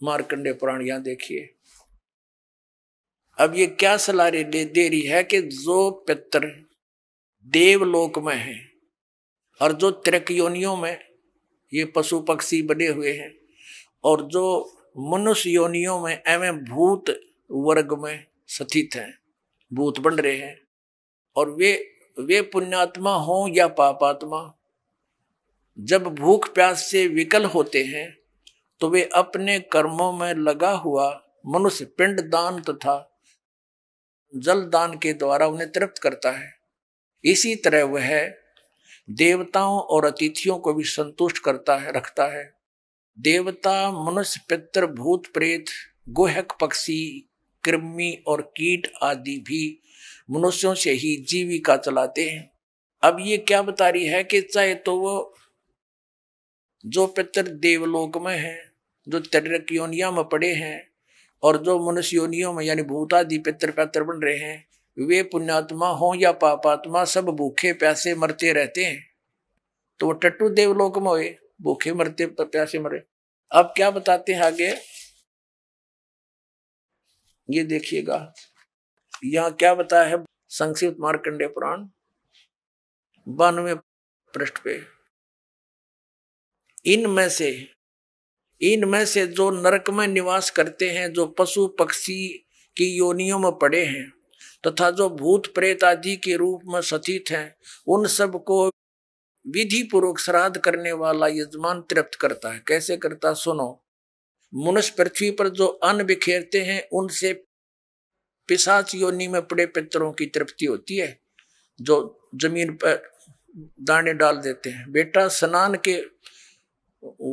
मार्कंडे पुराण यहां देखिए अब ये क्या सलाह दे, दे रही है कि जो पितर देवलोक में है और जो त्रिक योनियों में ये पशु पक्षी बने हुए हैं और जो मनुष्य योनियों में एवं भूत वर्ग में स्थित हैं भूत बन रहे हैं और वे वे पुण्यात्मा हों या पापात्मा जब भूख प्यास से विकल होते हैं तो वे अपने कर्मों में लगा हुआ मनुष्य पिंड दान तथा जल दान के द्वारा उन्हें तृप्त करता है इसी तरह वह देवताओं और अतिथियों को भी संतुष्ट करता है रखता है देवता मनुष्य पितर भूत प्रेत गोहक पक्षी कृमि और कीट आदि भी मनुष्यों से ही जीविका चलाते हैं अब ये क्या बता रही है कि चाहे तो वो जो पितर देवलोक में है जो तटरक योनिया में पड़े हैं और जो मनुष्य योनियों में यानी भूतादि पितर पैतर बन रहे हैं वे पुण्यात्मा हो या पापात्मा सब भूखे प्यासे मरते रहते हैं तो वो टट्टू देवलोक में हुए भूखे मरते प्यासे मरे अब क्या बताते हैं आगे ये देखिएगा यहाँ क्या बताया है संक्षिप्त मार्कंडे पुराण बानवे पृष्ठ पे इनमें से इनमें से जो नरक में निवास करते हैं जो पशु पक्षी की योनियों में पड़े हैं तथा जो भूत प्रेत आदि के रूप में सथित हैं उन सब को विधि पूर्वक श्राद्ध करने वाला यजमान तृप्त करता है कैसे करता सुनो मनुष्य पृथ्वी पर जो अन्न बिखेरते हैं उनसे पिशाच योनि में पड़े पितरों की तृप्ति होती है जो जमीन पर दाने डाल देते हैं बेटा स्नान के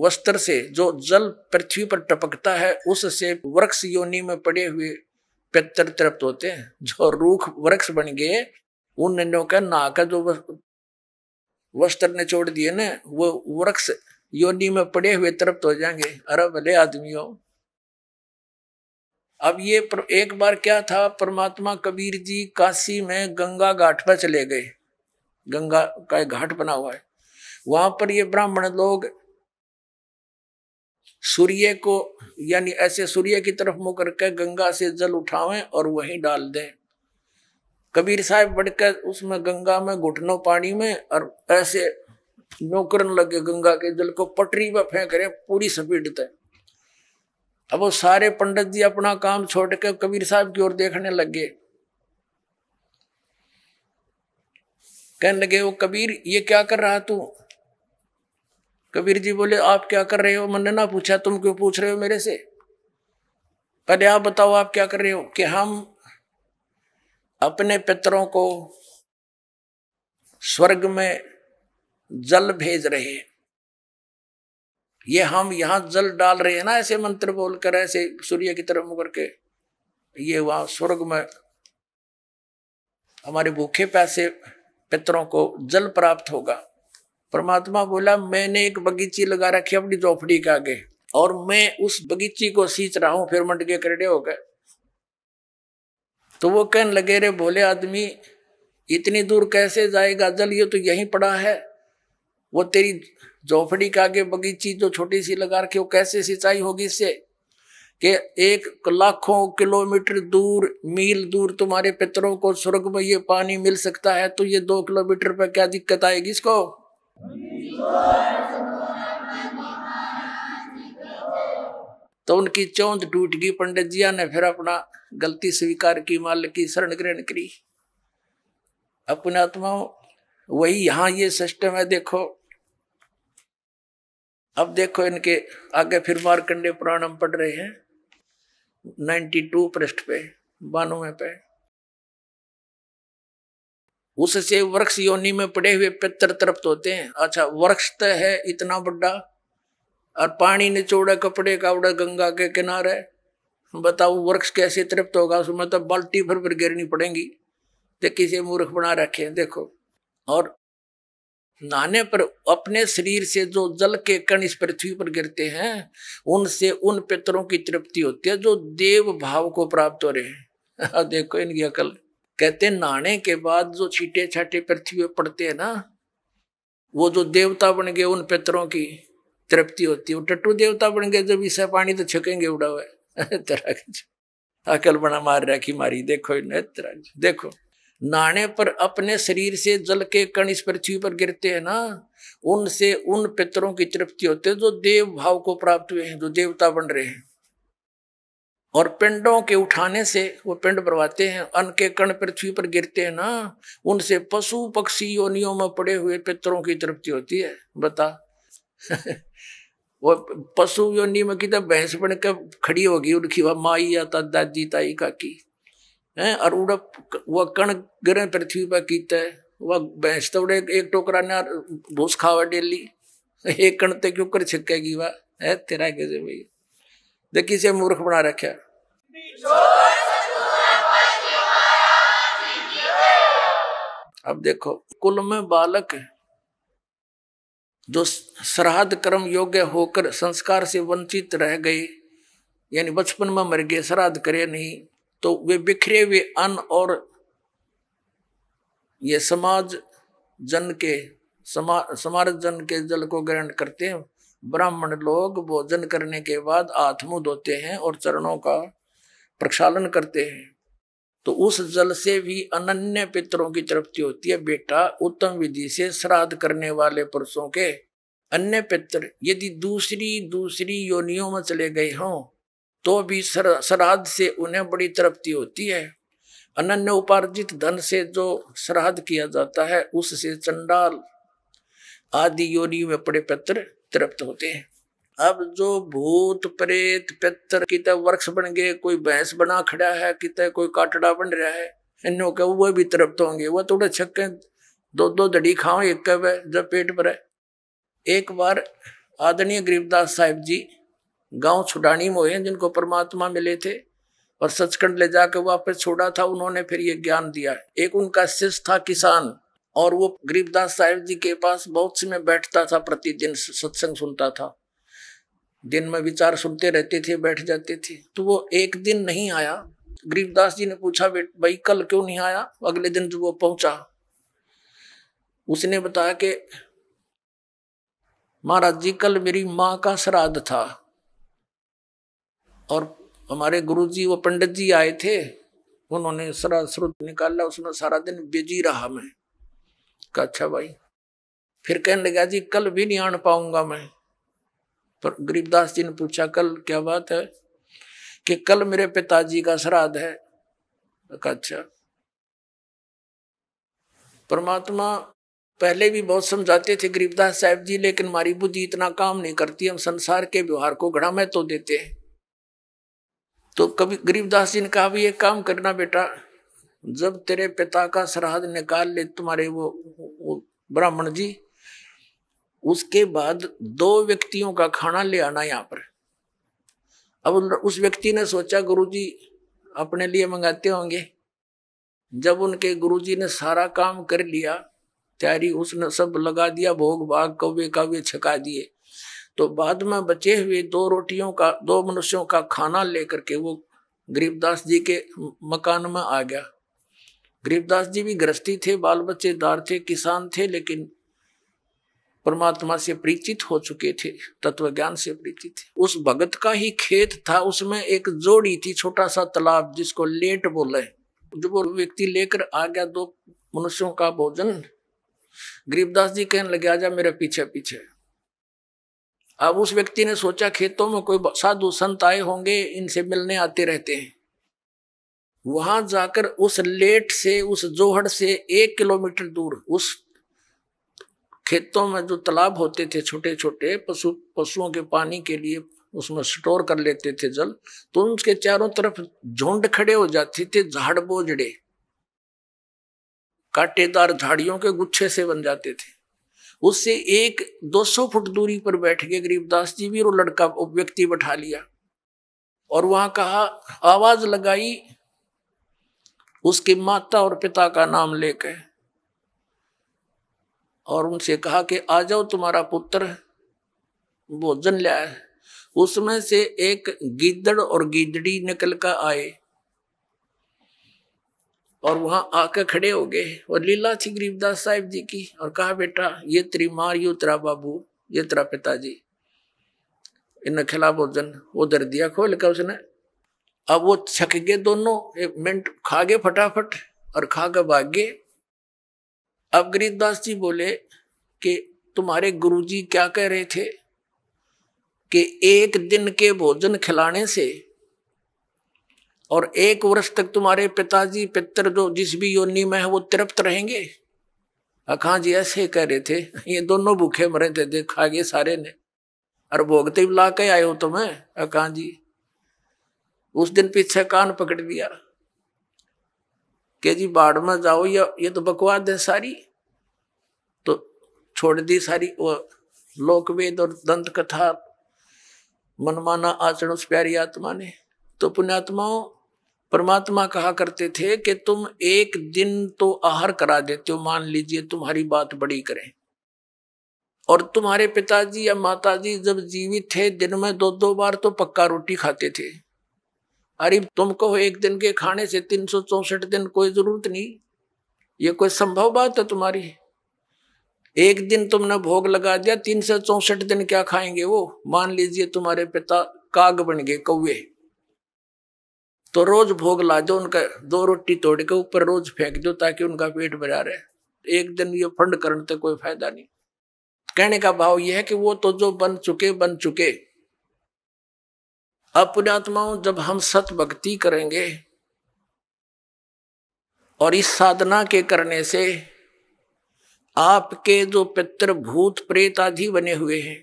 वस्त्र से जो जल पृथ्वी पर टपकता है उससे वृक्ष योनि में पड़े हुए पितर तृप्त होते हैं जो रूख वृक्ष बन गए उन नन्यों का ना का जो वस्त्र ने छोड़ दिए ना वो वृक्ष योनि में पड़े हुए तृप्त हो जाएंगे अरे भले आदमी हो अब ये एक बार क्या था परमात्मा कबीर जी काशी में गंगा घाट पर चले गए गंगा का घाट बना हुआ है वहां पर ये ब्राह्मण लोग सूर्य को यानी ऐसे सूर्य की तरफ मुँह करके गंगा से जल उठावें और वहीं डाल दें कबीर साहब बढ़कर उसमें गंगा में घुटनों पानी में और ऐसे नौकरन लगे गंगा के जल को पटरी में फेंक रहे पूरी सपीटते अब वो सारे पंडित जी अपना काम छोड़ के कबीर साहब की ओर देखने लगे कहने लगे वो कबीर ये क्या कर रहा तू कबीर जी बोले आप क्या कर रहे हो मैंने ना पूछा तुम क्यों पूछ रहे हो मेरे से पहले आप बताओ आप क्या कर रहे हो कि हम अपने पितरों को स्वर्ग में जल भेज रहे हैं ये हम यहां जल डाल रहे हैं ना ऐसे मंत्र बोलकर ऐसे सूर्य की तरफ मुकर के ये हुआ स्वर्ग में हमारे भूखे पैसे पितरों को जल प्राप्त होगा परमात्मा बोला मैंने एक बगीची लगा रखी अपनी चौपड़ी के आगे और मैं उस बगीची को सींच रहा हूं फिर मंडके करे हो गए तो वो कहने लगे रे बोले आदमी इतनी दूर कैसे जाएगा जल ये तो यहीं पड़ा है वो तेरी झोपड़ी के आगे बगीची जो छोटी सी लगा रखी वो कैसे सिंचाई होगी इससे कि एक लाखों किलोमीटर दूर मील दूर तुम्हारे पितरों को स्वर्ग में ये पानी मिल सकता है तो ये दो किलोमीटर पर क्या दिक्कत आएगी इसको तो उनकी चौंध टूट गई पंडित जिया ने फिर अपना गलती स्वीकार की माल की शरण ग्रहण करी अपने आत्मा वही यहाँ ये सिस्टम है देखो अब देखो इनके आगे फिर मारकंडे पुराण पढ़ रहे हैं 92 पृष्ठ पे बानवे पे उससे वृक्ष योनि में पड़े हुए पितर तृप्त होते हैं अच्छा वृक्ष तो है इतना बड़ा और पानी निचोड़े कपड़े का उड़े गंगा के किनारे बताओ वृक्ष कैसे तृप्त होगा उसमें तो बाल्टी भर भर गिरनी पड़ेंगी तो किसी मूर्ख बना रखे हैं देखो और नहाने पर अपने शरीर से जो जल के कण इस पृथ्वी पर गिरते हैं उनसे उन पितरों की तृप्ति होती है जो देव भाव को प्राप्त हो रहे हैं देखो इनकी अकल कहते नहाने के बाद जो छीटे छाटे पृथ्वी पड़ते हैं ना वो जो देवता बन गए उन पितरों की तृप्ति होती है वो टट्टू देवता बन गए जब इसे पानी तो छकेंगे उड़ा हुआ तेरा अकल बना मार रखी मारी देखो तेरा देखो नाने पर अपने शरीर से जल के कण इस पृथ्वी पर गिरते हैं ना उनसे उन पितरों की तृप्ति होते जो देव भाव को प्राप्त हुए हैं जो देवता बन रहे हैं और पिंडों के उठाने से वो पिंड बरवाते हैं अन्न के कण पृथ्वी पर गिरते हैं ना उनसे पशु पक्षी योनियों में पड़े हुए पितरों की तृप्ति होती है बता वो पशु योनि में की तब भैंस बन के खड़ी होगी उनकी वह माई या ता दादी ताई का की है और उड़ा वह कण गिरे पृथ्वी पर कीता है वह भैंस तो उड़े एक टोकरा ने भूस खावा डेली एक कण तो क्यों कर छिकेगी वह है तेरा कैसे भैया देख किसे मूर्ख बना रखे अब देखो कुल में बालक जो श्राद्ध कर्म योग्य होकर संस्कार से वंचित रह गए यानी बचपन में मर गए श्राद्ध करे नहीं तो वे बिखरे हुए अन्न और ये समाज जन के समा समाज जन के जल को ग्रहण करते हैं ब्राह्मण लोग भोजन करने के बाद आत्मु धोते हैं और चरणों का प्रक्षालन करते हैं तो उस जल से भी अनन्य पितरों की तृप्ति होती है बेटा उत्तम विधि से श्राद्ध करने वाले पुरुषों के अन्य पितर यदि दूसरी दूसरी योनियों में चले गए हों तो भी श्राद्ध से उन्हें बड़ी तृप्ति होती है अनन्य उपार्जित धन से जो श्राद्ध किया जाता है उससे चंडाल आदि योनियों में पड़े पत्र तृप्त होते हैं अब जो भूत प्रेत पितर कित वृक्ष बन गए कोई भैंस बना खड़ा है कित कोई काटड़ा बन रहा है इन्हों के वो भी तृप्त होंगे वह थोड़े छक्के दो दो दड़ी खाओ एक कब है जब पेट है एक बार आदरणीय गरीबदास साहिब जी गांव छुडानी में हुए जिनको परमात्मा मिले थे और सचखंड ले जाकर वापस छोड़ा था उन्होंने फिर ये ज्ञान दिया एक उनका शिष्य था किसान और वो गरीबदास साहिब जी के पास बहुत से बैठता था प्रतिदिन सत्संग सुनता था दिन में विचार सुनते रहते थे बैठ जाते थे तो वो एक दिन नहीं आया गरीबदास जी ने पूछा भाई कल क्यों नहीं आया अगले दिन जो तो वो पहुंचा उसने बताया कि महाराज जी कल मेरी माँ का श्राद्ध था और हमारे गुरु जी वो पंडित जी आए थे उन्होंने श्राद्ध स्रोत निकाला उसमें सारा दिन बिजी रहा मैं कहा अच्छा भाई फिर कहने लगा जी कल भी नहीं आन पाऊंगा मैं पर गरीबदास जी ने पूछा कल क्या बात है कि कल मेरे पिताजी का श्राद्ध है अच्छा परमात्मा पहले भी बहुत समझाते थे गरीबदास साहब जी लेकिन हमारी बुद्धि इतना काम नहीं करती हम संसार के व्यवहार को घड़ा में तो देते हैं तो कभी गरीबदास जी ने कहा भी ये काम करना बेटा जब तेरे पिता का श्राद्ध निकाल ले तुम्हारे वो, वो ब्राह्मण जी उसके बाद दो व्यक्तियों का खाना ले आना यहाँ पर अब उस व्यक्ति ने सोचा गुरुजी अपने लिए मंगाते होंगे जब उनके गुरुजी ने सारा काम कर लिया तैयारी उसने सब लगा दिया भोग भाग कव्य काव्य छका दिए तो बाद में बचे हुए दो रोटियों का दो मनुष्यों का खाना लेकर के वो गरीबदास जी के मकान में आ गया गरीबदास जी भी गृहस्थी थे बाल बच्चे दार थे किसान थे लेकिन परमात्मा से परिचित हो चुके थे तत्व ज्ञान से परिचित थे उस भगत का ही खेत था उसमें एक जोड़ी थी छोटा सा तालाब जिसको लेट बोले जो वो व्यक्ति लेकर आ गया दो मनुष्यों का भोजन गरीबदास जी कहने लगे आजा मेरे पीछे पीछे अब उस व्यक्ति ने सोचा खेतों में कोई साधु संत आए होंगे इनसे मिलने आते रहते हैं वहां जाकर उस लेट से उस जोहड़ से एक किलोमीटर दूर उस खेतों में जो तालाब होते थे छोटे छोटे पशु पशुओं के पानी के लिए उसमें स्टोर कर लेते थे जल तो उनके चारों तरफ झुंड खड़े हो जाते थे झाड़ बोझड़े कांटेदार झाड़ियों के गुच्छे से बन जाते थे उससे एक 200 फुट दूरी पर बैठ गए गरीबदास जी भी वो लड़का व्यक्ति बैठा लिया और वहां कहा आवाज लगाई उसके माता और पिता का नाम लेके और उनसे कहा कि आ जाओ तुम्हारा पुत्र भोजन लिया है उसमें से एक गिदड़ और गिदड़ी निकल कर आए और वहां आकर खड़े हो गए और लीला थी गरीबदास साहिब जी की और कहा बेटा ये तेरी माँ यू तेरा बाबू ये तेरा पिताजी इन्हें खिला भोजन उधर दिया खोल कर उसने अब वो छक गए दोनों एक मिनट खा गए फटाफट और खा कर भाग गए अब गरीबदास जी बोले कि तुम्हारे गुरुजी क्या कह रहे थे कि एक दिन के भोजन खिलाने से और एक वर्ष तक तुम्हारे पिताजी पितर जो जिस भी योनि में है वो तृप्त रहेंगे अखा जी ऐसे कह रहे थे ये दोनों भूखे मरे थे देखा गए सारे ने और भोगते भी ला के आए हो तुम्हें अखा जी उस दिन पीछे कान पकड़ दिया के जी बाढ़ में जाओ या ये तो बकवाद है सारी तो छोड़ दी सारी वो वेद और दंत कथा मनमाना आचरण उस प्यारी आत्मा ने तो पुण्यात्माओं परमात्मा कहा करते थे कि तुम एक दिन तो आहार करा देते हो मान लीजिए तुम्हारी बात बड़ी करें और तुम्हारे पिताजी या माताजी जब जीवित थे दिन में दो दो बार तो पक्का रोटी खाते थे अरे तुमको एक दिन के खाने से तीन सौ चौसठ दिन कोई जरूरत नहीं ये कोई संभव बात है तुम्हारी एक दिन तुमने भोग लगा दिया तीन सौ चौसठ दिन क्या खाएंगे वो मान लीजिए तुम्हारे पिता काग बन गए कौए तो रोज भोग ला दो उनका दो रोटी तोड़ के ऊपर रोज फेंक दो ताकि उनका पेट भरा रहे एक दिन ये फंड करने से कोई फायदा नहीं कहने का भाव यह है कि वो तो जो बन चुके बन चुके अब पुण्यात्माओं जब हम सत भक्ति करेंगे और इस साधना के करने से आपके जो पितृ भूत प्रेत आदि बने हुए हैं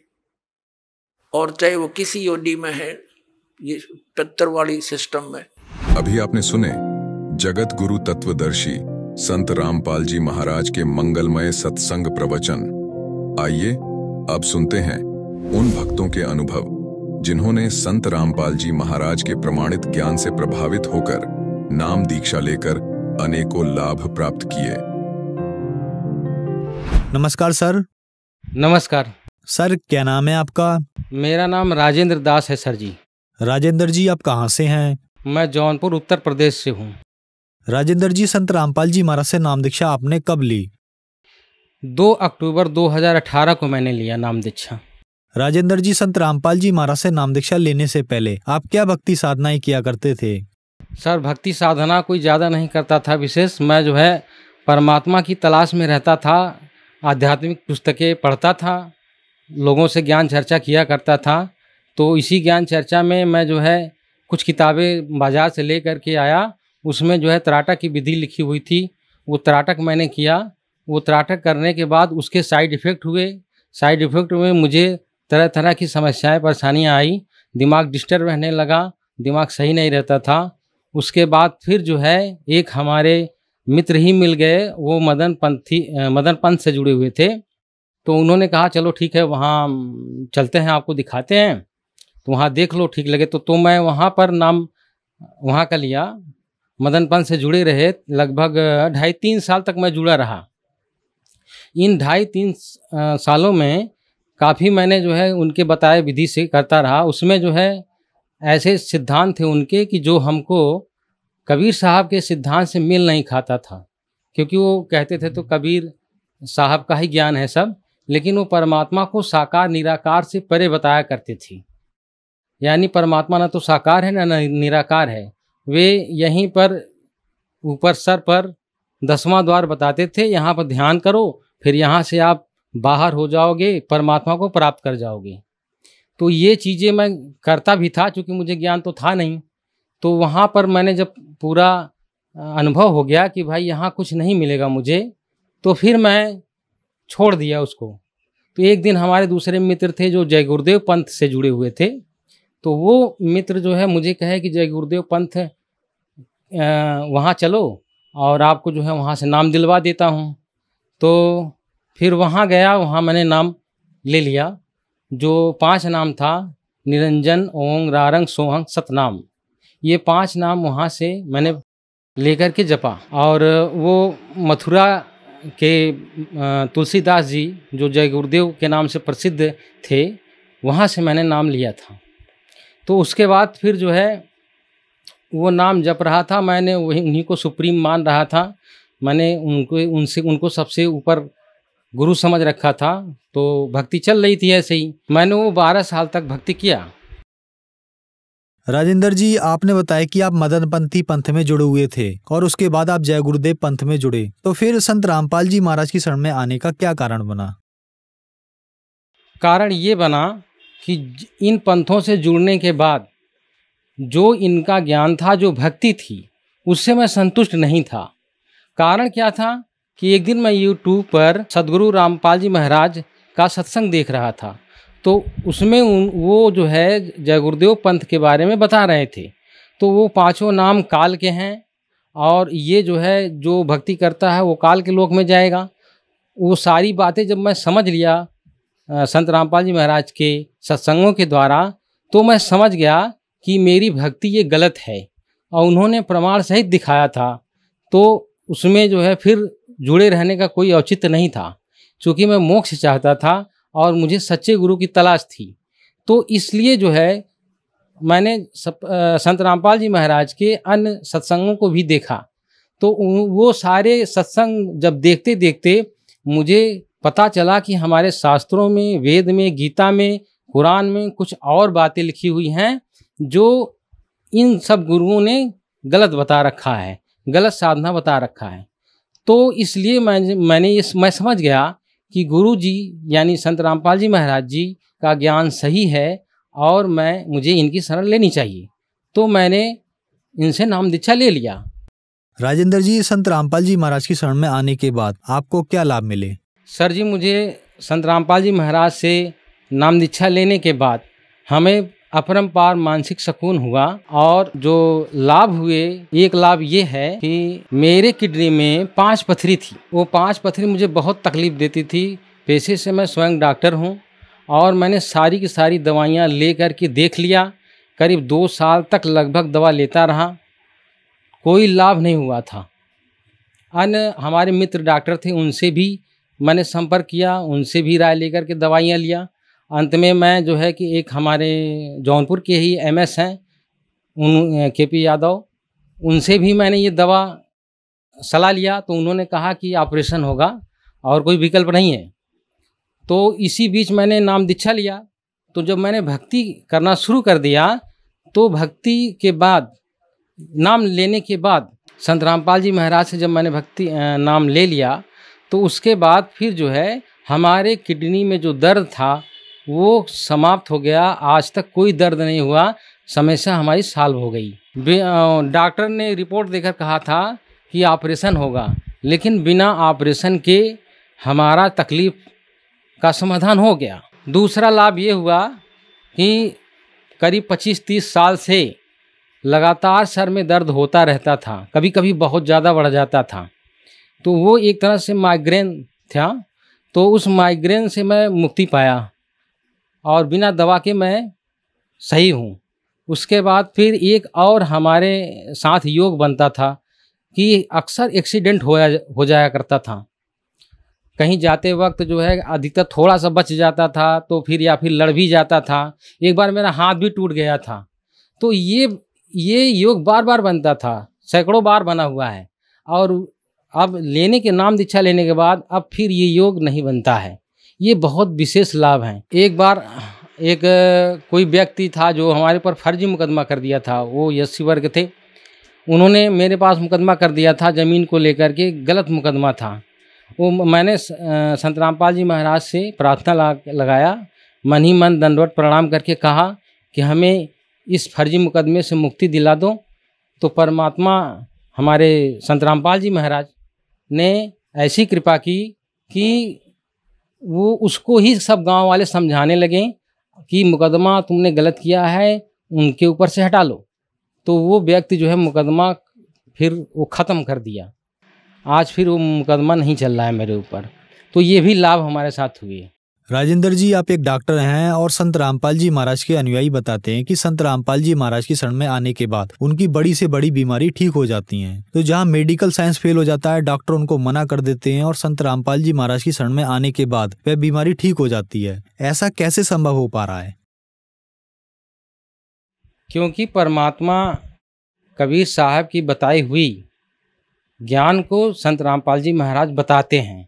और चाहे वो किसी योडी में है ये पितर वाली सिस्टम में अभी आपने सुने जगत गुरु तत्वदर्शी संत रामपाल जी महाराज के मंगलमय सत्संग प्रवचन आइए अब सुनते हैं उन भक्तों के अनुभव जिन्होंने संत रामपाल जी महाराज के प्रमाणित ज्ञान से प्रभावित होकर नाम दीक्षा लेकर अनेकों लाभ प्राप्त किए नमस्कार सर नमस्कार सर क्या नाम है आपका मेरा नाम राजेंद्र दास है सर जी राजेंद्र जी आप कहाँ से हैं मैं जौनपुर उत्तर प्रदेश से हूँ राजेंद्र जी संत रामपाल जी महाराज से नाम दीक्षा आपने कब ली दो अक्टूबर 2018 को मैंने लिया नाम दीक्षा राजेंद्र जी संत रामपाल जी महाराज से नाम दीक्षा लेने से पहले आप क्या भक्ति साधनाएं किया करते थे सर भक्ति साधना कोई ज़्यादा नहीं करता था विशेष मैं जो है परमात्मा की तलाश में रहता था आध्यात्मिक पुस्तकें पढ़ता था लोगों से ज्ञान चर्चा किया करता था तो इसी ज्ञान चर्चा में मैं जो है कुछ किताबें बाज़ार से ले करके आया उसमें जो है तराटक की विधि लिखी हुई थी वो तराटक मैंने किया वो तराटक करने के बाद उसके साइड इफ़ेक्ट हुए साइड इफ़ेक्ट में मुझे तरह तरह की समस्याएं परेशानियां आई दिमाग डिस्टर्ब रहने लगा दिमाग सही नहीं रहता था उसके बाद फिर जो है एक हमारे मित्र ही मिल गए वो मदन पंथी मदन पंथ से जुड़े हुए थे तो उन्होंने कहा चलो ठीक है वहाँ चलते हैं आपको दिखाते हैं तो वहाँ देख लो ठीक लगे तो तो मैं वहाँ पर नाम वहाँ का लिया मदन पंथ से जुड़े रहे लगभग ढाई तीन साल तक मैं जुड़ा रहा इन ढाई तीन सालों में काफ़ी मैंने जो है उनके बताए विधि से करता रहा उसमें जो है ऐसे सिद्धांत थे उनके कि जो हमको कबीर साहब के सिद्धांत से मिल नहीं खाता था क्योंकि वो कहते थे तो कबीर साहब का ही ज्ञान है सब लेकिन वो परमात्मा को साकार निराकार से परे बताया करते थे यानी परमात्मा ना तो साकार है ना निराकार है वे यहीं पर ऊपर सर पर दसवां द्वार बताते थे यहाँ पर ध्यान करो फिर यहाँ से आप बाहर हो जाओगे परमात्मा को प्राप्त कर जाओगे तो ये चीज़ें मैं करता भी था क्योंकि मुझे ज्ञान तो था नहीं तो वहाँ पर मैंने जब पूरा अनुभव हो गया कि भाई यहाँ कुछ नहीं मिलेगा मुझे तो फिर मैं छोड़ दिया उसको तो एक दिन हमारे दूसरे मित्र थे जो जय गुरुदेव पंथ से जुड़े हुए थे तो वो मित्र जो है मुझे कहे कि जय गुरुदेव पंथ वहाँ चलो और आपको जो है वहाँ से नाम दिलवा देता हूँ तो फिर वहाँ गया वहाँ मैंने नाम ले लिया जो पांच नाम था निरंजन ओंग रारंग सोहंग सतनाम ये पांच नाम वहाँ से मैंने लेकर के जपा और वो मथुरा के तुलसीदास जी जो जय गुरुदेव के नाम से प्रसिद्ध थे वहाँ से मैंने नाम लिया था तो उसके बाद फिर जो है वो नाम जप रहा था मैंने वही उन्हीं को सुप्रीम मान रहा था मैंने उनको उनसे उनको सबसे ऊपर गुरु समझ रखा था तो भक्ति चल रही थी ऐसे ही मैंने वो बारह साल तक भक्ति किया राजेंद्र जी आपने बताया कि आप मदनपंथी पंथ में जुड़े हुए थे और उसके बाद आप जय गुरुदेव पंथ में जुड़े तो फिर संत रामपाल जी महाराज की शरण में आने का क्या कारण बना कारण ये बना कि इन पंथों से जुड़ने के बाद जो इनका ज्ञान था जो भक्ति थी उससे मैं संतुष्ट नहीं था कारण क्या था कि एक दिन मैं यूट्यूब पर सदगुरु रामपाल जी महाराज का सत्संग देख रहा था तो उसमें उन वो जो है जय गुरुदेव पंथ के बारे में बता रहे थे तो वो पांचों नाम काल के हैं और ये जो है जो भक्ति करता है वो काल के लोक में जाएगा वो सारी बातें जब मैं समझ लिया संत रामपाल जी महाराज के सत्संगों के द्वारा तो मैं समझ गया कि मेरी भक्ति ये गलत है और उन्होंने प्रमाण सहित दिखाया था तो उसमें जो है फिर जुड़े रहने का कोई औचित्य नहीं था चूँकि मैं मोक्ष चाहता था और मुझे सच्चे गुरु की तलाश थी तो इसलिए जो है मैंने सप, आ, संत रामपाल जी महाराज के अन्य सत्संगों को भी देखा तो वो सारे सत्संग जब देखते देखते मुझे पता चला कि हमारे शास्त्रों में वेद में गीता में कुरान में कुछ और बातें लिखी हुई हैं जो इन सब गुरुओं ने गलत बता रखा है गलत साधना बता रखा है तो इसलिए मैं मैंने ये मैं समझ गया कि गुरु जी यानी संत रामपाल जी महाराज जी का ज्ञान सही है और मैं मुझे इनकी शरण लेनी चाहिए तो मैंने इनसे नाम दीक्षा ले लिया राजेंद्र जी संत रामपाल जी महाराज की शरण में आने के बाद आपको क्या लाभ मिले सर जी मुझे संत रामपाल जी महाराज से नाम दीक्षा लेने के बाद हमें अपरम्पार मानसिक सुकून हुआ और जो लाभ हुए एक लाभ ये है कि मेरे किडनी में पांच पथरी थी वो पांच पथरी मुझे बहुत तकलीफ देती थी पैसे से मैं स्वयं डॉक्टर हूँ और मैंने सारी की सारी दवाइयाँ ले कर के देख लिया करीब दो साल तक लगभग दवा लेता रहा कोई लाभ नहीं हुआ था अन्य हमारे मित्र डॉक्टर थे उनसे भी मैंने संपर्क किया उनसे भी राय लेकर के दवाइयाँ लिया अंत में मैं जो है कि एक हमारे जौनपुर के ही एमएस हैं उन के पी यादव उनसे भी मैंने ये दवा सलाह लिया तो उन्होंने कहा कि ऑपरेशन होगा और कोई विकल्प नहीं है तो इसी बीच मैंने नाम दीक्षा लिया तो जब मैंने भक्ति करना शुरू कर दिया तो भक्ति के बाद नाम लेने के बाद संत रामपाल जी महाराज से जब मैंने भक्ति नाम ले लिया तो उसके बाद फिर जो है हमारे किडनी में जो दर्द था वो समाप्त हो गया आज तक कोई दर्द नहीं हुआ समस्या हमारी साल्व हो गई डॉक्टर ने रिपोर्ट देकर कहा था कि ऑपरेशन होगा लेकिन बिना ऑपरेशन के हमारा तकलीफ का समाधान हो गया दूसरा लाभ ये हुआ कि करीब 25-30 साल से लगातार सर में दर्द होता रहता था कभी कभी बहुत ज़्यादा बढ़ जाता था तो वो एक तरह से माइग्रेन था तो उस माइग्रेन से मैं मुक्ति पाया और बिना दवा के मैं सही हूँ उसके बाद फिर एक और हमारे साथ योग बनता था कि अक्सर एक्सीडेंट होया हो जाया करता था कहीं जाते वक्त जो है अधिकतर थोड़ा सा बच जाता था तो फिर या फिर लड़ भी जाता था एक बार मेरा हाथ भी टूट गया था तो ये ये योग बार बार बनता था सैकड़ों बार बना हुआ है और अब लेने के नाम दीक्षा लेने के बाद अब फिर ये योग नहीं बनता है ये बहुत विशेष लाभ हैं एक बार एक कोई व्यक्ति था जो हमारे पर फर्जी मुकदमा कर दिया था वो एस वर्ग थे उन्होंने मेरे पास मुकदमा कर दिया था ज़मीन को लेकर के गलत मुकदमा था वो मैंने संत रामपाल जी महाराज से प्रार्थना लगाया मन ही मन दंडवट प्रणाम करके कहा कि हमें इस फर्जी मुकदमे से मुक्ति दिला दो तो परमात्मा हमारे संत रामपाल जी महाराज ने ऐसी कृपा की कि वो उसको ही सब गांव वाले समझाने लगे कि मुकदमा तुमने गलत किया है उनके ऊपर से हटा लो तो वो व्यक्ति जो है मुकदमा फिर वो ख़त्म कर दिया आज फिर वो मुकदमा नहीं चल रहा है मेरे ऊपर तो ये भी लाभ हमारे साथ हुए राजेंद्र जी आप एक डॉक्टर हैं और संत रामपाल जी महाराज के अनुयायी बताते हैं कि संत रामपाल जी महाराज की शरण में आने के बाद उनकी बड़ी से बड़ी बीमारी ठीक हो जाती है तो जहाँ मेडिकल साइंस फेल हो जाता है डॉक्टर उनको मना कर देते हैं और संत रामपाल जी महाराज की शरण में आने के बाद वह बीमारी ठीक हो जाती है ऐसा कैसे संभव हो पा रहा है क्योंकि परमात्मा कबीर साहब की बताई हुई ज्ञान को संत रामपाल जी महाराज बताते हैं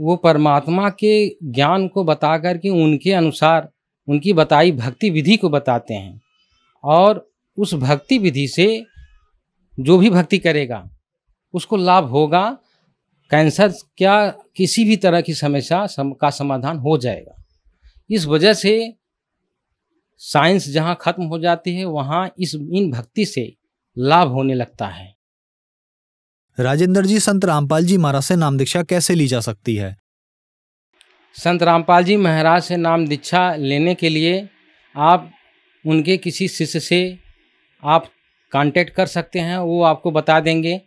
वो परमात्मा के ज्ञान को बता कर के उनके अनुसार उनकी बताई भक्ति विधि को बताते हैं और उस भक्ति विधि से जो भी भक्ति करेगा उसको लाभ होगा कैंसर क्या किसी भी तरह की समस्या सम, का समाधान हो जाएगा इस वजह से साइंस जहाँ ख़त्म हो जाती है वहाँ इस इन भक्ति से लाभ होने लगता है राजेंद्र जी संत रामपाल जी महाराज से नाम दीक्षा कैसे ली जा सकती है संत रामपाल जी महाराज से नाम दीक्षा लेने के लिए आप उनके किसी शिष्य से आप कांटेक्ट कर सकते हैं वो आपको बता देंगे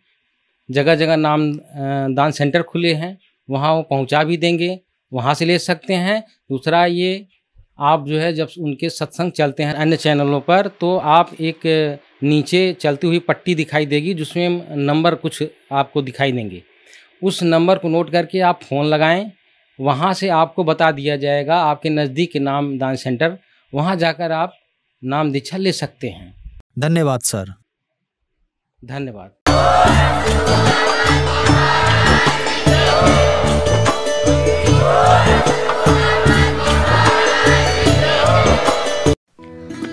जगह जगह नाम दान सेंटर खुले हैं वहाँ वो पहुँचा भी देंगे वहाँ से ले सकते हैं दूसरा ये आप जो है जब उनके सत्संग चलते हैं अन्य चैनलों पर तो आप एक नीचे चलती हुई पट्टी दिखाई देगी जिसमें नंबर कुछ आपको दिखाई देंगे उस नंबर को नोट करके आप फ़ोन लगाएं वहाँ से आपको बता दिया जाएगा आपके नज़दीक नाम दान सेंटर वहाँ जाकर आप नाम दीक्षा ले सकते हैं धन्यवाद सर धन्यवाद